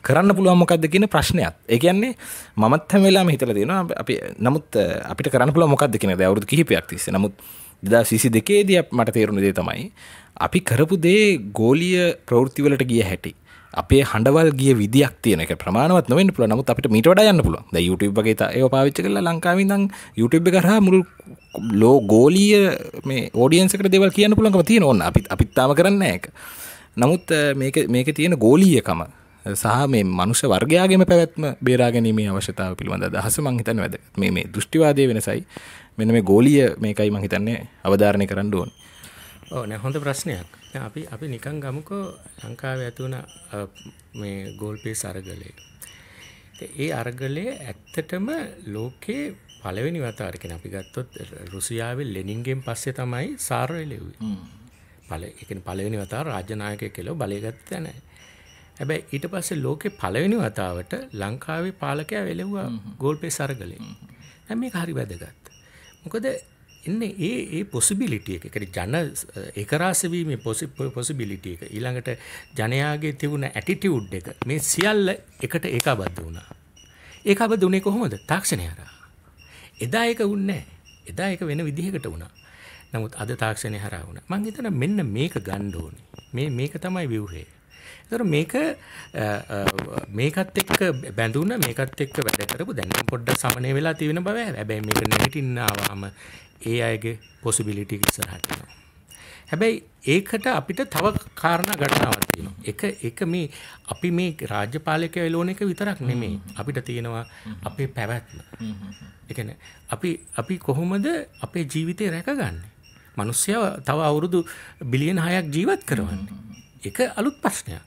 කරන්න පුළුවන් මොකක්ද කියන ප්‍රශ්නයක්. ඒ කියන්නේ මමත් හැම වෙලාවෙම හිතලා තියෙනවා අපි නමුත් අපිට කරන්න පුළුවන් මොකක්ද කියන දේ අවුරුදු කිහිපයක් තිස්සේ. නමුත් 2022 දී මට තේරුණ දේ තමයි අපි කරපු දේ ගෝලීය ප්‍රවෘත්ති වලට ගිය හැටි. අපේ හඬවල් ගිය විදියක් තියෙන එක ප්‍රමාණවත් නොවෙන්න පුළුවන්. නමුත් අපිට මීට වඩා යන්න පුළුවන්. දැන් YouTube වගේ ඒව පාවිච්චි කරලා ලංකාවේ ඉඳන් YouTube එක කරා මුළු ලෝ ගෝලීය මේ ඔඩියන්ස් එකට දේවල් කියන්න පුළුවන්කම තියෙන ඕන. අපි අපිත් තාම කරන්නේ නැහැ ඒක. නමුත් මේක තියෙන ගෝලීයකම සහ මේ මනුෂ්‍ය වර්ගයාගේම පැවැත්ම බේරා ගැනීමේ අවශ්‍යතාව පිළිබඳ අදහස මං හිතන්නේ වැදගත්. මේ මේ දෘෂ්ටිවාදයේ වෙනසයි මෙන්න මේ ගෝලීය මේකයි මං හිතන්නේ අවධාරණය කරන්න ඕනේ. ඔව් නෑ හොඳ ප්‍රශ්නයක්. දැන් අපි අපි නිකන් ගමුකෝ ලංකාවේ ඇති වුණ මේ ගෝල්පේස් අරගලේ. ඒ අරගලේ ඇත්තටම ලෝකේ පළවෙනි වතාවට කියන අපි ගත්තොත් රුසියාවේ ලෙනින්ගෙන් පස්සේ තමයි සාරය ලැබුවේ. බලය. ඒ කියන්නේ පළවෙනි වතාව රාජ්‍යනායකයෙක් කියලා බලය ගත්ත නැහැ. හැබැයි ඊට පස්සේ ලෝකේ පළවෙනි වතාවට ලංකාවේ පාලකයා වෙලෙව්වා ගෝල්පේ සරගලේ. දැන් මේක හරි වැදගත්. මොකද ඉන්නේ ඒ ඒ පොසිබිලිටි එක. ඒ කියන්නේ ජන ඒකරාශ වීමේ පොසිබිලිටි එක. ඊළඟට ජනයාගේ තිබුණ ඇටිටියුඩ් එක මේ සියල්ල එකට ඒකාබද්ධ වුණා. ඒකාබද්ධ වුණේ කොහොමද? තාක්ෂණය හරහා. එදා ඒක වුණේ නැහැ. එදා ඒක වෙන විදිහකට වුණා. නමුත් අද තාක්ෂණය හරහා වුණා. මම හිතනවා මෙන්න මේක ගන්න ඕනේ. මේ මේක තමයි ව්‍යුහය. ඒතර මේක මේකත් එක්ක බැඳුණ මේකත් එක්ක වැඩ කරපු දැන් පොඩ්ඩක් සමනය වෙලා තියෙන බව හැබැයි මේක නැගිටින්න ආවම ඒ අයගේ පොසිබිලිටි ඉස්සරහට හැබැයි ඒකට අපිට තව කාරණා ගණනාවක් තියෙනවා. එක එක මේ අපි මේ රාජ්‍යපාලක වෙලෝන එක විතරක් නෙමෙයි. අපිට තියෙනවා අපේ පැවැත්ම. ඒ කියන්නේ අපි අපි කොහොමද අපේ ජීවිතේ රැකගන්නේ? මනුස්්‍යය තව අවුරුදු බිලියන් හයක් ජීවත් කරවන්න. එක අලුත් ප්‍රශ්නයක්.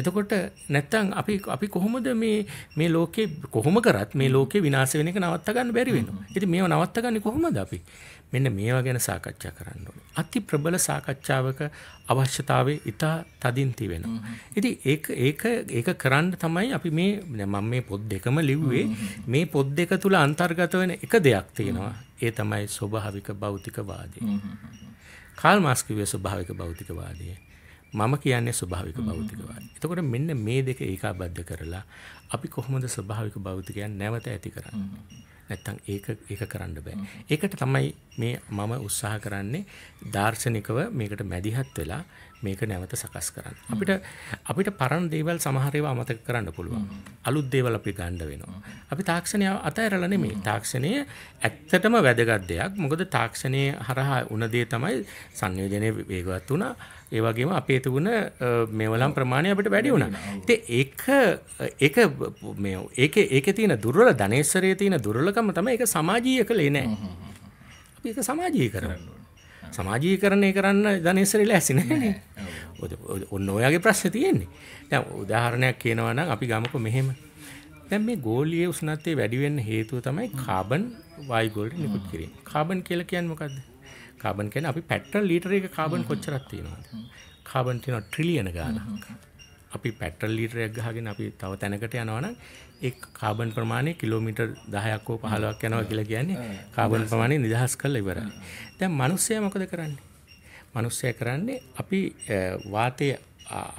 එතකොට නැත්තං අපි අපි කොහොමද මේ මේ ලෝකේ කොහොම කරත් මේ ලෝකේ විනාශ වෙන එක නවත්ත ගන්න බැරි වෙනවා. ඉතින් මේව නවත්ත ගන්නේ කොහොමද අපි? මෙන්න මේවා ගැන සාකච්ඡා කරන්න ඕනේ. අති ප්‍රබල සාකච්ඡාවක අවශ්‍යතාවය ඉතා තදින් තිබෙනවා. ඉතින් ඒක ඒක ඒක කරන්න තමයි අපි මේ මම මේ පොත් දෙකම ලිව්වේ. මේ පොත් දෙක තුල අන්තර්ගත වෙන එක දෙයක් තියෙනවා. ඒ තමයි ස්වභාවික භෞතිකවාදය. කාල් මාක්ස් කිව්වේ ස්වභාවික භෞතිකවාදය. මම කියන්නේ ස්වභාවික භෞතිකවාදය. එතකොට මෙන්න මේ දෙක ඒකාබද්ධ කරලා අපි කොහොමද ස්වභාවික භෞතිකයන් නැවත ඇති කරන්නේ? නැත්තම් ඒක ඒක කරන්න බෑ. ඒකට තමයි මේ මම උත්සාහ කරන්නේ දාර්ශනිකව මේකට මැදිහත් වෙලා මේක නැවත සකස් කරන්න. අපිට අපිට පරණ දේවල් සමහරේවා අමතක කරන්න පුළුවන්. අලුත් දේවල් අපි ගන්න වෙනවා. අපි තාක්ෂණය අතහැරලා නෙමෙයි. තාක්ෂණය ඇත්තටම වැදගත් දෙයක්. මොකද තාක්ෂණයේ හරහා උන දේ තමයි සංයෝජනයේ වේගවත් වුණා. ඒ වගේම අපේ තිබුණ මෙවලම් ප්‍රමාණය අපිට වැඩි වුණා. ඉතින් ඒක ඒක මේ ඒකේ ඒකේ තියෙන දුර්වල ධනේශ්වරයේ තියෙන දුර්වලකම තමයි ඒක සමාජීය කලේ නැහැ. අපි ඒක සමාජීය කරනවා. සමාජීකරණය කරන්න ධනේශරලා ඇසි නැහැ ඔන්න ඔයාගේ ප්‍රශ්න තියෙන්නේ. දැන් උදාහරණයක් කියනවා නම් අපි ගමකෝ මෙහෙම. දැන් මේ ගෝලීය උෂ්ණත්වය වැඩි වෙන්න හේතුව තමයි කාබන් වායු ගෝලට නිකුත් කිරීම. කාබන් කියලා කියන්නේ මොකද්ද? කාබන් කියන්නේ අපි පෙට්‍රල් ලීටර එක කාබන් කොච්චරක් තියෙනවද? කාබන් තියෙනවා ට්‍රිලියන ගාණක්. අපි පෙට්‍රල් ලීටරයක් ගහගෙන අපි තව තැනකට යනවා නම් ඒ කාබන් ප්‍රමාණය කිලෝමීටර් 10ක් හෝ 15ක් යනවා කියලා කියන්නේ කාබන් ප්‍රමාණය නිදහස් කරලා ඉවරයි. දැන් මිනිස්සයා මොකද කරන්නේ? මිනිස්සයා කරන්නේ අපි වාතය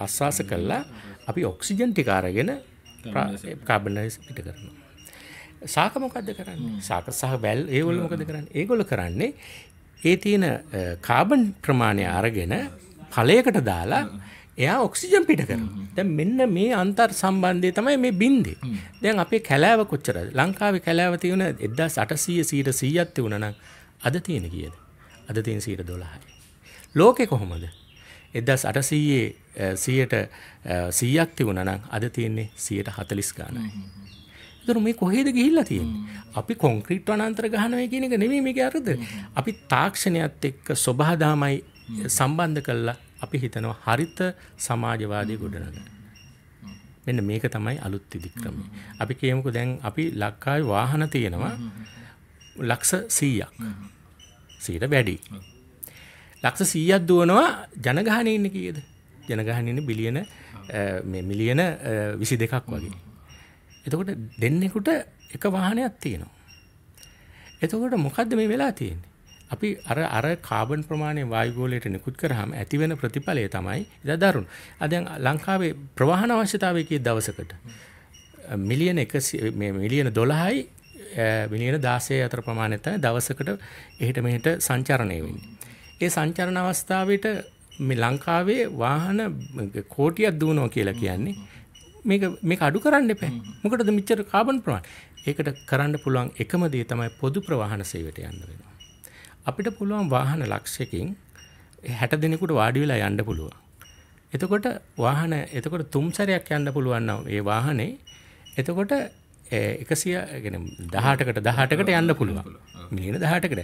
ආස්වාස කළා අපි ඔක්සිජන් ටික අරගෙන කාබනයිස් පිට කරනවා. සාක මොකද්ද කරන්නේ? සාක සහ වැල් ඒගොල්ලෝ මොකද කරන්නේ? ඒගොල්ලෝ කරන්නේ ඒ තියෙන කාබන් ප්‍රමාණය අරගෙන ඵලයකට දාලා එයා ඔක්සිජන් පිට කරනවා. දැන් මෙන්න මේ අන්තර් සම්බන්ධය තමයි මේ බින්දේ. දැන් අපේ කැලෑව කොච්චරද? ලංකාවේ කැලෑව තියෙන 1800 සීට 100ක් තිබුණා නම් අද තියෙන කීයද? අද තියෙන සීට 12යි. ලෝකේ කොහොමද? 1800 100ට 100ක් තිබුණා නම් අද තියෙන්නේ 140 ගානයි. ඒතර මේ කොහෙද ගිහිල්ලා තියෙන්නේ? අපි කොන්ක්‍රීට් වනාන්තර ගහනවා කියන එක නෙමෙයි මේකේ අර්ථය. අපි තාක්ෂණයත් එක්ක සබහාදාමයි සම්බන්ධ කරලා අපි හිතනවා හරිත සමාජවාදී ගොඩනගන. මෙන්න මේක තමයි අලුත් ඉදික්‍රමය. අපි කියමුකෝ දැන් අපි ලක්කාවේ වාහන තියෙනවා ලක්ෂ 100ක්. 100ට වැඩි. ලක්ෂ 100ක් දුවනවා ජනගහණය ඉන්නේ කීයද? ජනගහණය ඉන්නේ බිලියන මේ මිලියන 22ක් වගේ. එතකොට දෙන්නෙකුට එක වාහනයක් තියෙනවා. එතකොට මොකද්ද මේ වෙලා තියෙන්නේ? අපි අර අර කාබන් ප්‍රමාණය වායුගෝලයට නිකුත් කරාම ඇතිවෙන ප්‍රතිඵලය තමයි ඉතින් දරුණු. අද දැන් ලංකාවේ ප්‍රවාහන අවශ්‍යතාවය කී දවසකට මිලියන 100 මේ මිලියන 12යි මිලියන 16 අතර ප්‍රමාණය තමයි දවසකට එහෙට මෙහෙට සංචරණය වෙන්නේ. ඒ සංචරණ අවස්ථාවේට මේ ලංකාවේ වාහන කෝටියක් දුවනවා කියලා කියන්නේ මේක මේක අඩු කරන්න එපා. මොකටද මෙච්චර කාබන් ප්‍රමාණය? ඒකට කරන්න පුළුවන් එකම දේ තමයි පොදු ප්‍රවාහන සේවයට යන්න වෙනවා. අපිට පුළුවන් වාහන ලක්ෂයකින් 60 දිනකට වාඩි වෙලා යන්න පුළුවන්. එතකොට වාහන එතකොට තුන් සැරයක් යන්න පුළුවන් නම් ඒ වාහනේ එතකොට 100 කියන්නේ 18කට 18කට යන්න පුළුවන්. මිලියන 18කට.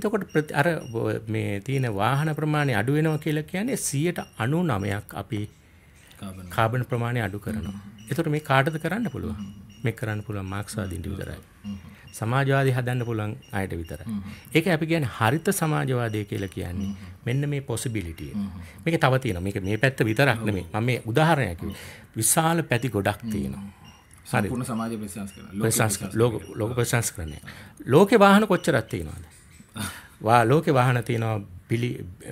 එතකොට අර මේ තියෙන වාහන ප්‍රමාණය අඩු වෙනවා කියලා කියන්නේ 99ක් අපි කාබන් ප්‍රමාණය අඩු කරනවා. එතකොට මේ කාටද කරන්න පුළුවන්? මේ කරන්න පුළුවන් මාක්ස්වාදීන්ට විතරයි. සමාජවාදී හදන්න පුළුවන් අයට විතර. ඒක අපි කියන්නේ හරිත සමාජවාදය කියලා කියන්නේ. මෙන්න මේ possibility මේක තව තියෙනවා. මේක මේ පැත්ත විතරක් නෙමෙයි. මම මේ උදාහරණයක් විශාල පැති ගොඩක් තියෙනවා. සම්පූර්ණ සමාජය ප්‍රශංස කරනවා. ලෝක ලෝක ප්‍රශංස කරන්නේ. ලෝකේ වාහන කොච්චරක් තියෙනවද? වා ලෝකේ වාහන තියෙනවා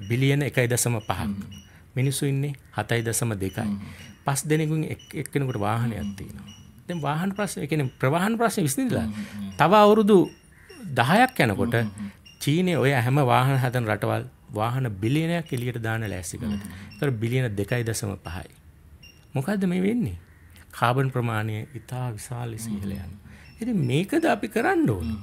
බිලියන 1.5ක්. මිනිස්සු ඉන්නේ 7.2යි. පස් දෙනෙකුන් එක්කෙනෙකුට වාහනයක් තියෙනවා. දැන් වාහන ප්‍රශ්න ඒ කියන්නේ ප්‍රවාහන ප්‍රශ්න විසඳිලා තව අවුරුදු 10ක් යනකොට චීනයේ ඔය හැම වාහන හදන රටවල් වාහන බිලියනයක් එළියට දාන ලෑස්ති කළා. ඒතර බිලියන 2.5යි. මොකද්ද මේ වෙන්නේ? කාබන් ප්‍රමාණය ඉතා විශාල ලෙස ඉහළ යනවා. ඉතින් මේකද අපි කරන්න ඕනේ.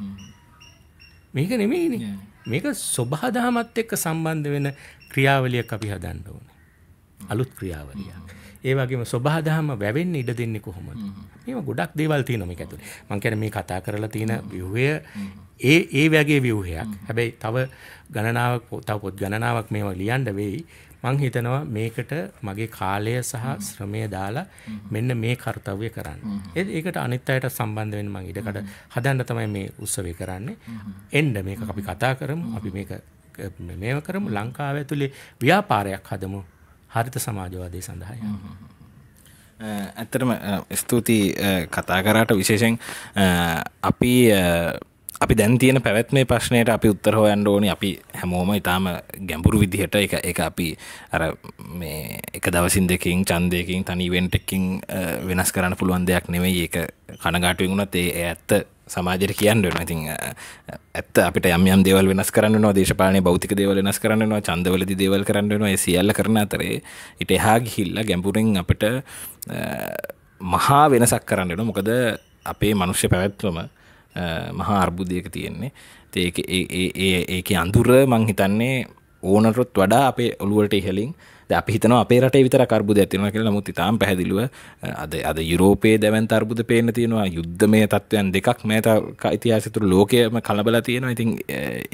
මේක නෙමෙයිනේ. මේක සබහදහමත් එක්ක සම්බන්ධ වෙන ක්‍රියාවලියක් අපි හදන්න ඕනේ. අලුත් ක්‍රියාවලියක්. ඒ වගේම ස්වභාදහම වැවෙන්න ඉඩ දෙන්නේ කොහොමද? මේවා ගොඩක් දේවල් තියෙනවා මේක ඇතුලේ. මම කියන්නේ මේ කතා කරලා තියෙන ව්‍යුහය ඒ ඒ වගේ ව්‍යුහයක්. හැබැයි තව ගණනාවක් තව පොත් ගණනාවක් මේවා ලියන්න වෙයි. මං හිතනවා මේකට මගේ කාලය සහ ශ්‍රමය දාලා මෙන්න මේ කාර්යය කරන්න. ඒකට අනිත් අයට සම්බන්ධ වෙන්න මං ඉඩකඩ හදන්න තමයි මේ උත්සවය කරන්නේ. එන්න මේක අපි කතා කරමු. අපි මේක මේව කරමු. ලංකාව ඇතුලේ ව්‍යාපාරයක් හදමු. හරිත සමාජවාදය සඳහාය. ඇත්තරම ස්තුතියි කතා කරාට විශේෂෙන් අපි අපි දැන් තියෙන පැවැත්මේ ප්‍රශ්නයට අපි උත්තර හොයන්න ඕනි අපි හැමෝම ඉතාම ගැඹුරු විදිහට එක එක අපි අර මේ එක දවසින් දෙකින් ඡන්දයකින් තනි ඉවෙන්ට් එකකින් වෙනස් කරන්න පුළුවන් දෙයක් නෙමෙයි ඒක කනගාටුවෙන් වුණත් ඒ ඇත්ත සමාජයට කියන්නන ඉතින් ඇත්ත අපට යම් දෙවල් වෙනස් කරන්න දේශපාන බෞතික දේවල වෙනස් කරන්නවා චන්දවලදි දේවල් කරන්නවා සියල්ල කරන අතරේ ඉට එහා ගිහිල්ල ගැම්පුරෙන් අපට මහා වෙනසක් කරන්නන මොකද අපේ මනුෂ්‍ය පැවැත්වම මහා අර්බුදයක තියෙන්නේ ඒක ඒක අඳුර මංහිතන්නේ ඕනටොත් වඩා අපේ ඔළුවලට ඉහලින් අපි හිතන අපේට විතර කරබුද ඇතින කියල මුත් තාම් පැදිලුව අද අද යුරෝපේ දැවන් අර්බුද පේන තියෙනවා යුද්ධමය තත්ත්වයන් දෙකක් මෑත ඉතිහාසිතුරු ලෝකයම කලබල තියෙනවා ඉතින්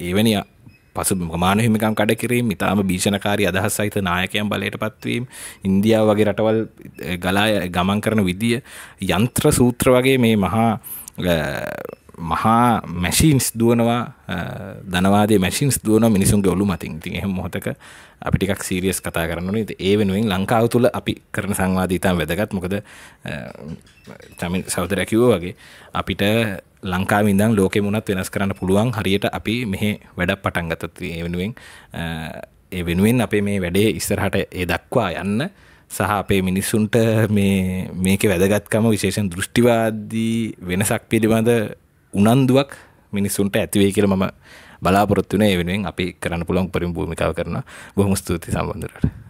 ඒවැනි පසු මාන හිමිකම් කඩ කිරීම ඉතාම භීෂණකාරී අදහස් සහිත නායකයන් බලයට පත්වීම ඉන්දියාව වගේ රටවල් ගලා ගමන් කරන විදිිය යන්ත්‍ර සූත්‍ර වගේ මේ මහා මහා මැසින්ස් දුවනවා දනවාද මැසින්ස් දුවන මිනිසුන් ගොලු මතින් ති එහෙම මොහොතක අපිටික් සීරියස් කතා කරන්නන ඒ වෙනුවෙන් ලංකාව තුළ අපි කරන සංවාධීතාන් වැදගත් මොකද තමින් සෞදරැකිවෝ වගේ අපිට ලංකා ඉදං ලෝකෙ මුණත් වෙනස් කරන්න පුළුවන් හරියට අපි මෙහෙ වැඩක් පටන්ගතත් ඒ වෙනුවෙන් ඒ වෙනුවෙන් අපේ මේ වැඩේ ඉස්සරහට ඒ දක්වා යන්න සහ අපේ මිනිස්සුන්ට මේක වැදගත්කම විශේෂන් දෘෂ්ටිවාදී වෙනසක් පිළිබඳ උනන්දුවක් මිනිසුන්ට ඇතිවේ කියල ම බලාපොරත්තුනේ වෙනුවෙන් අපි කරන්න පුළොන් පරිම් භූමිකාව කරන බොහොම ස්තුති සම්බන්ධරට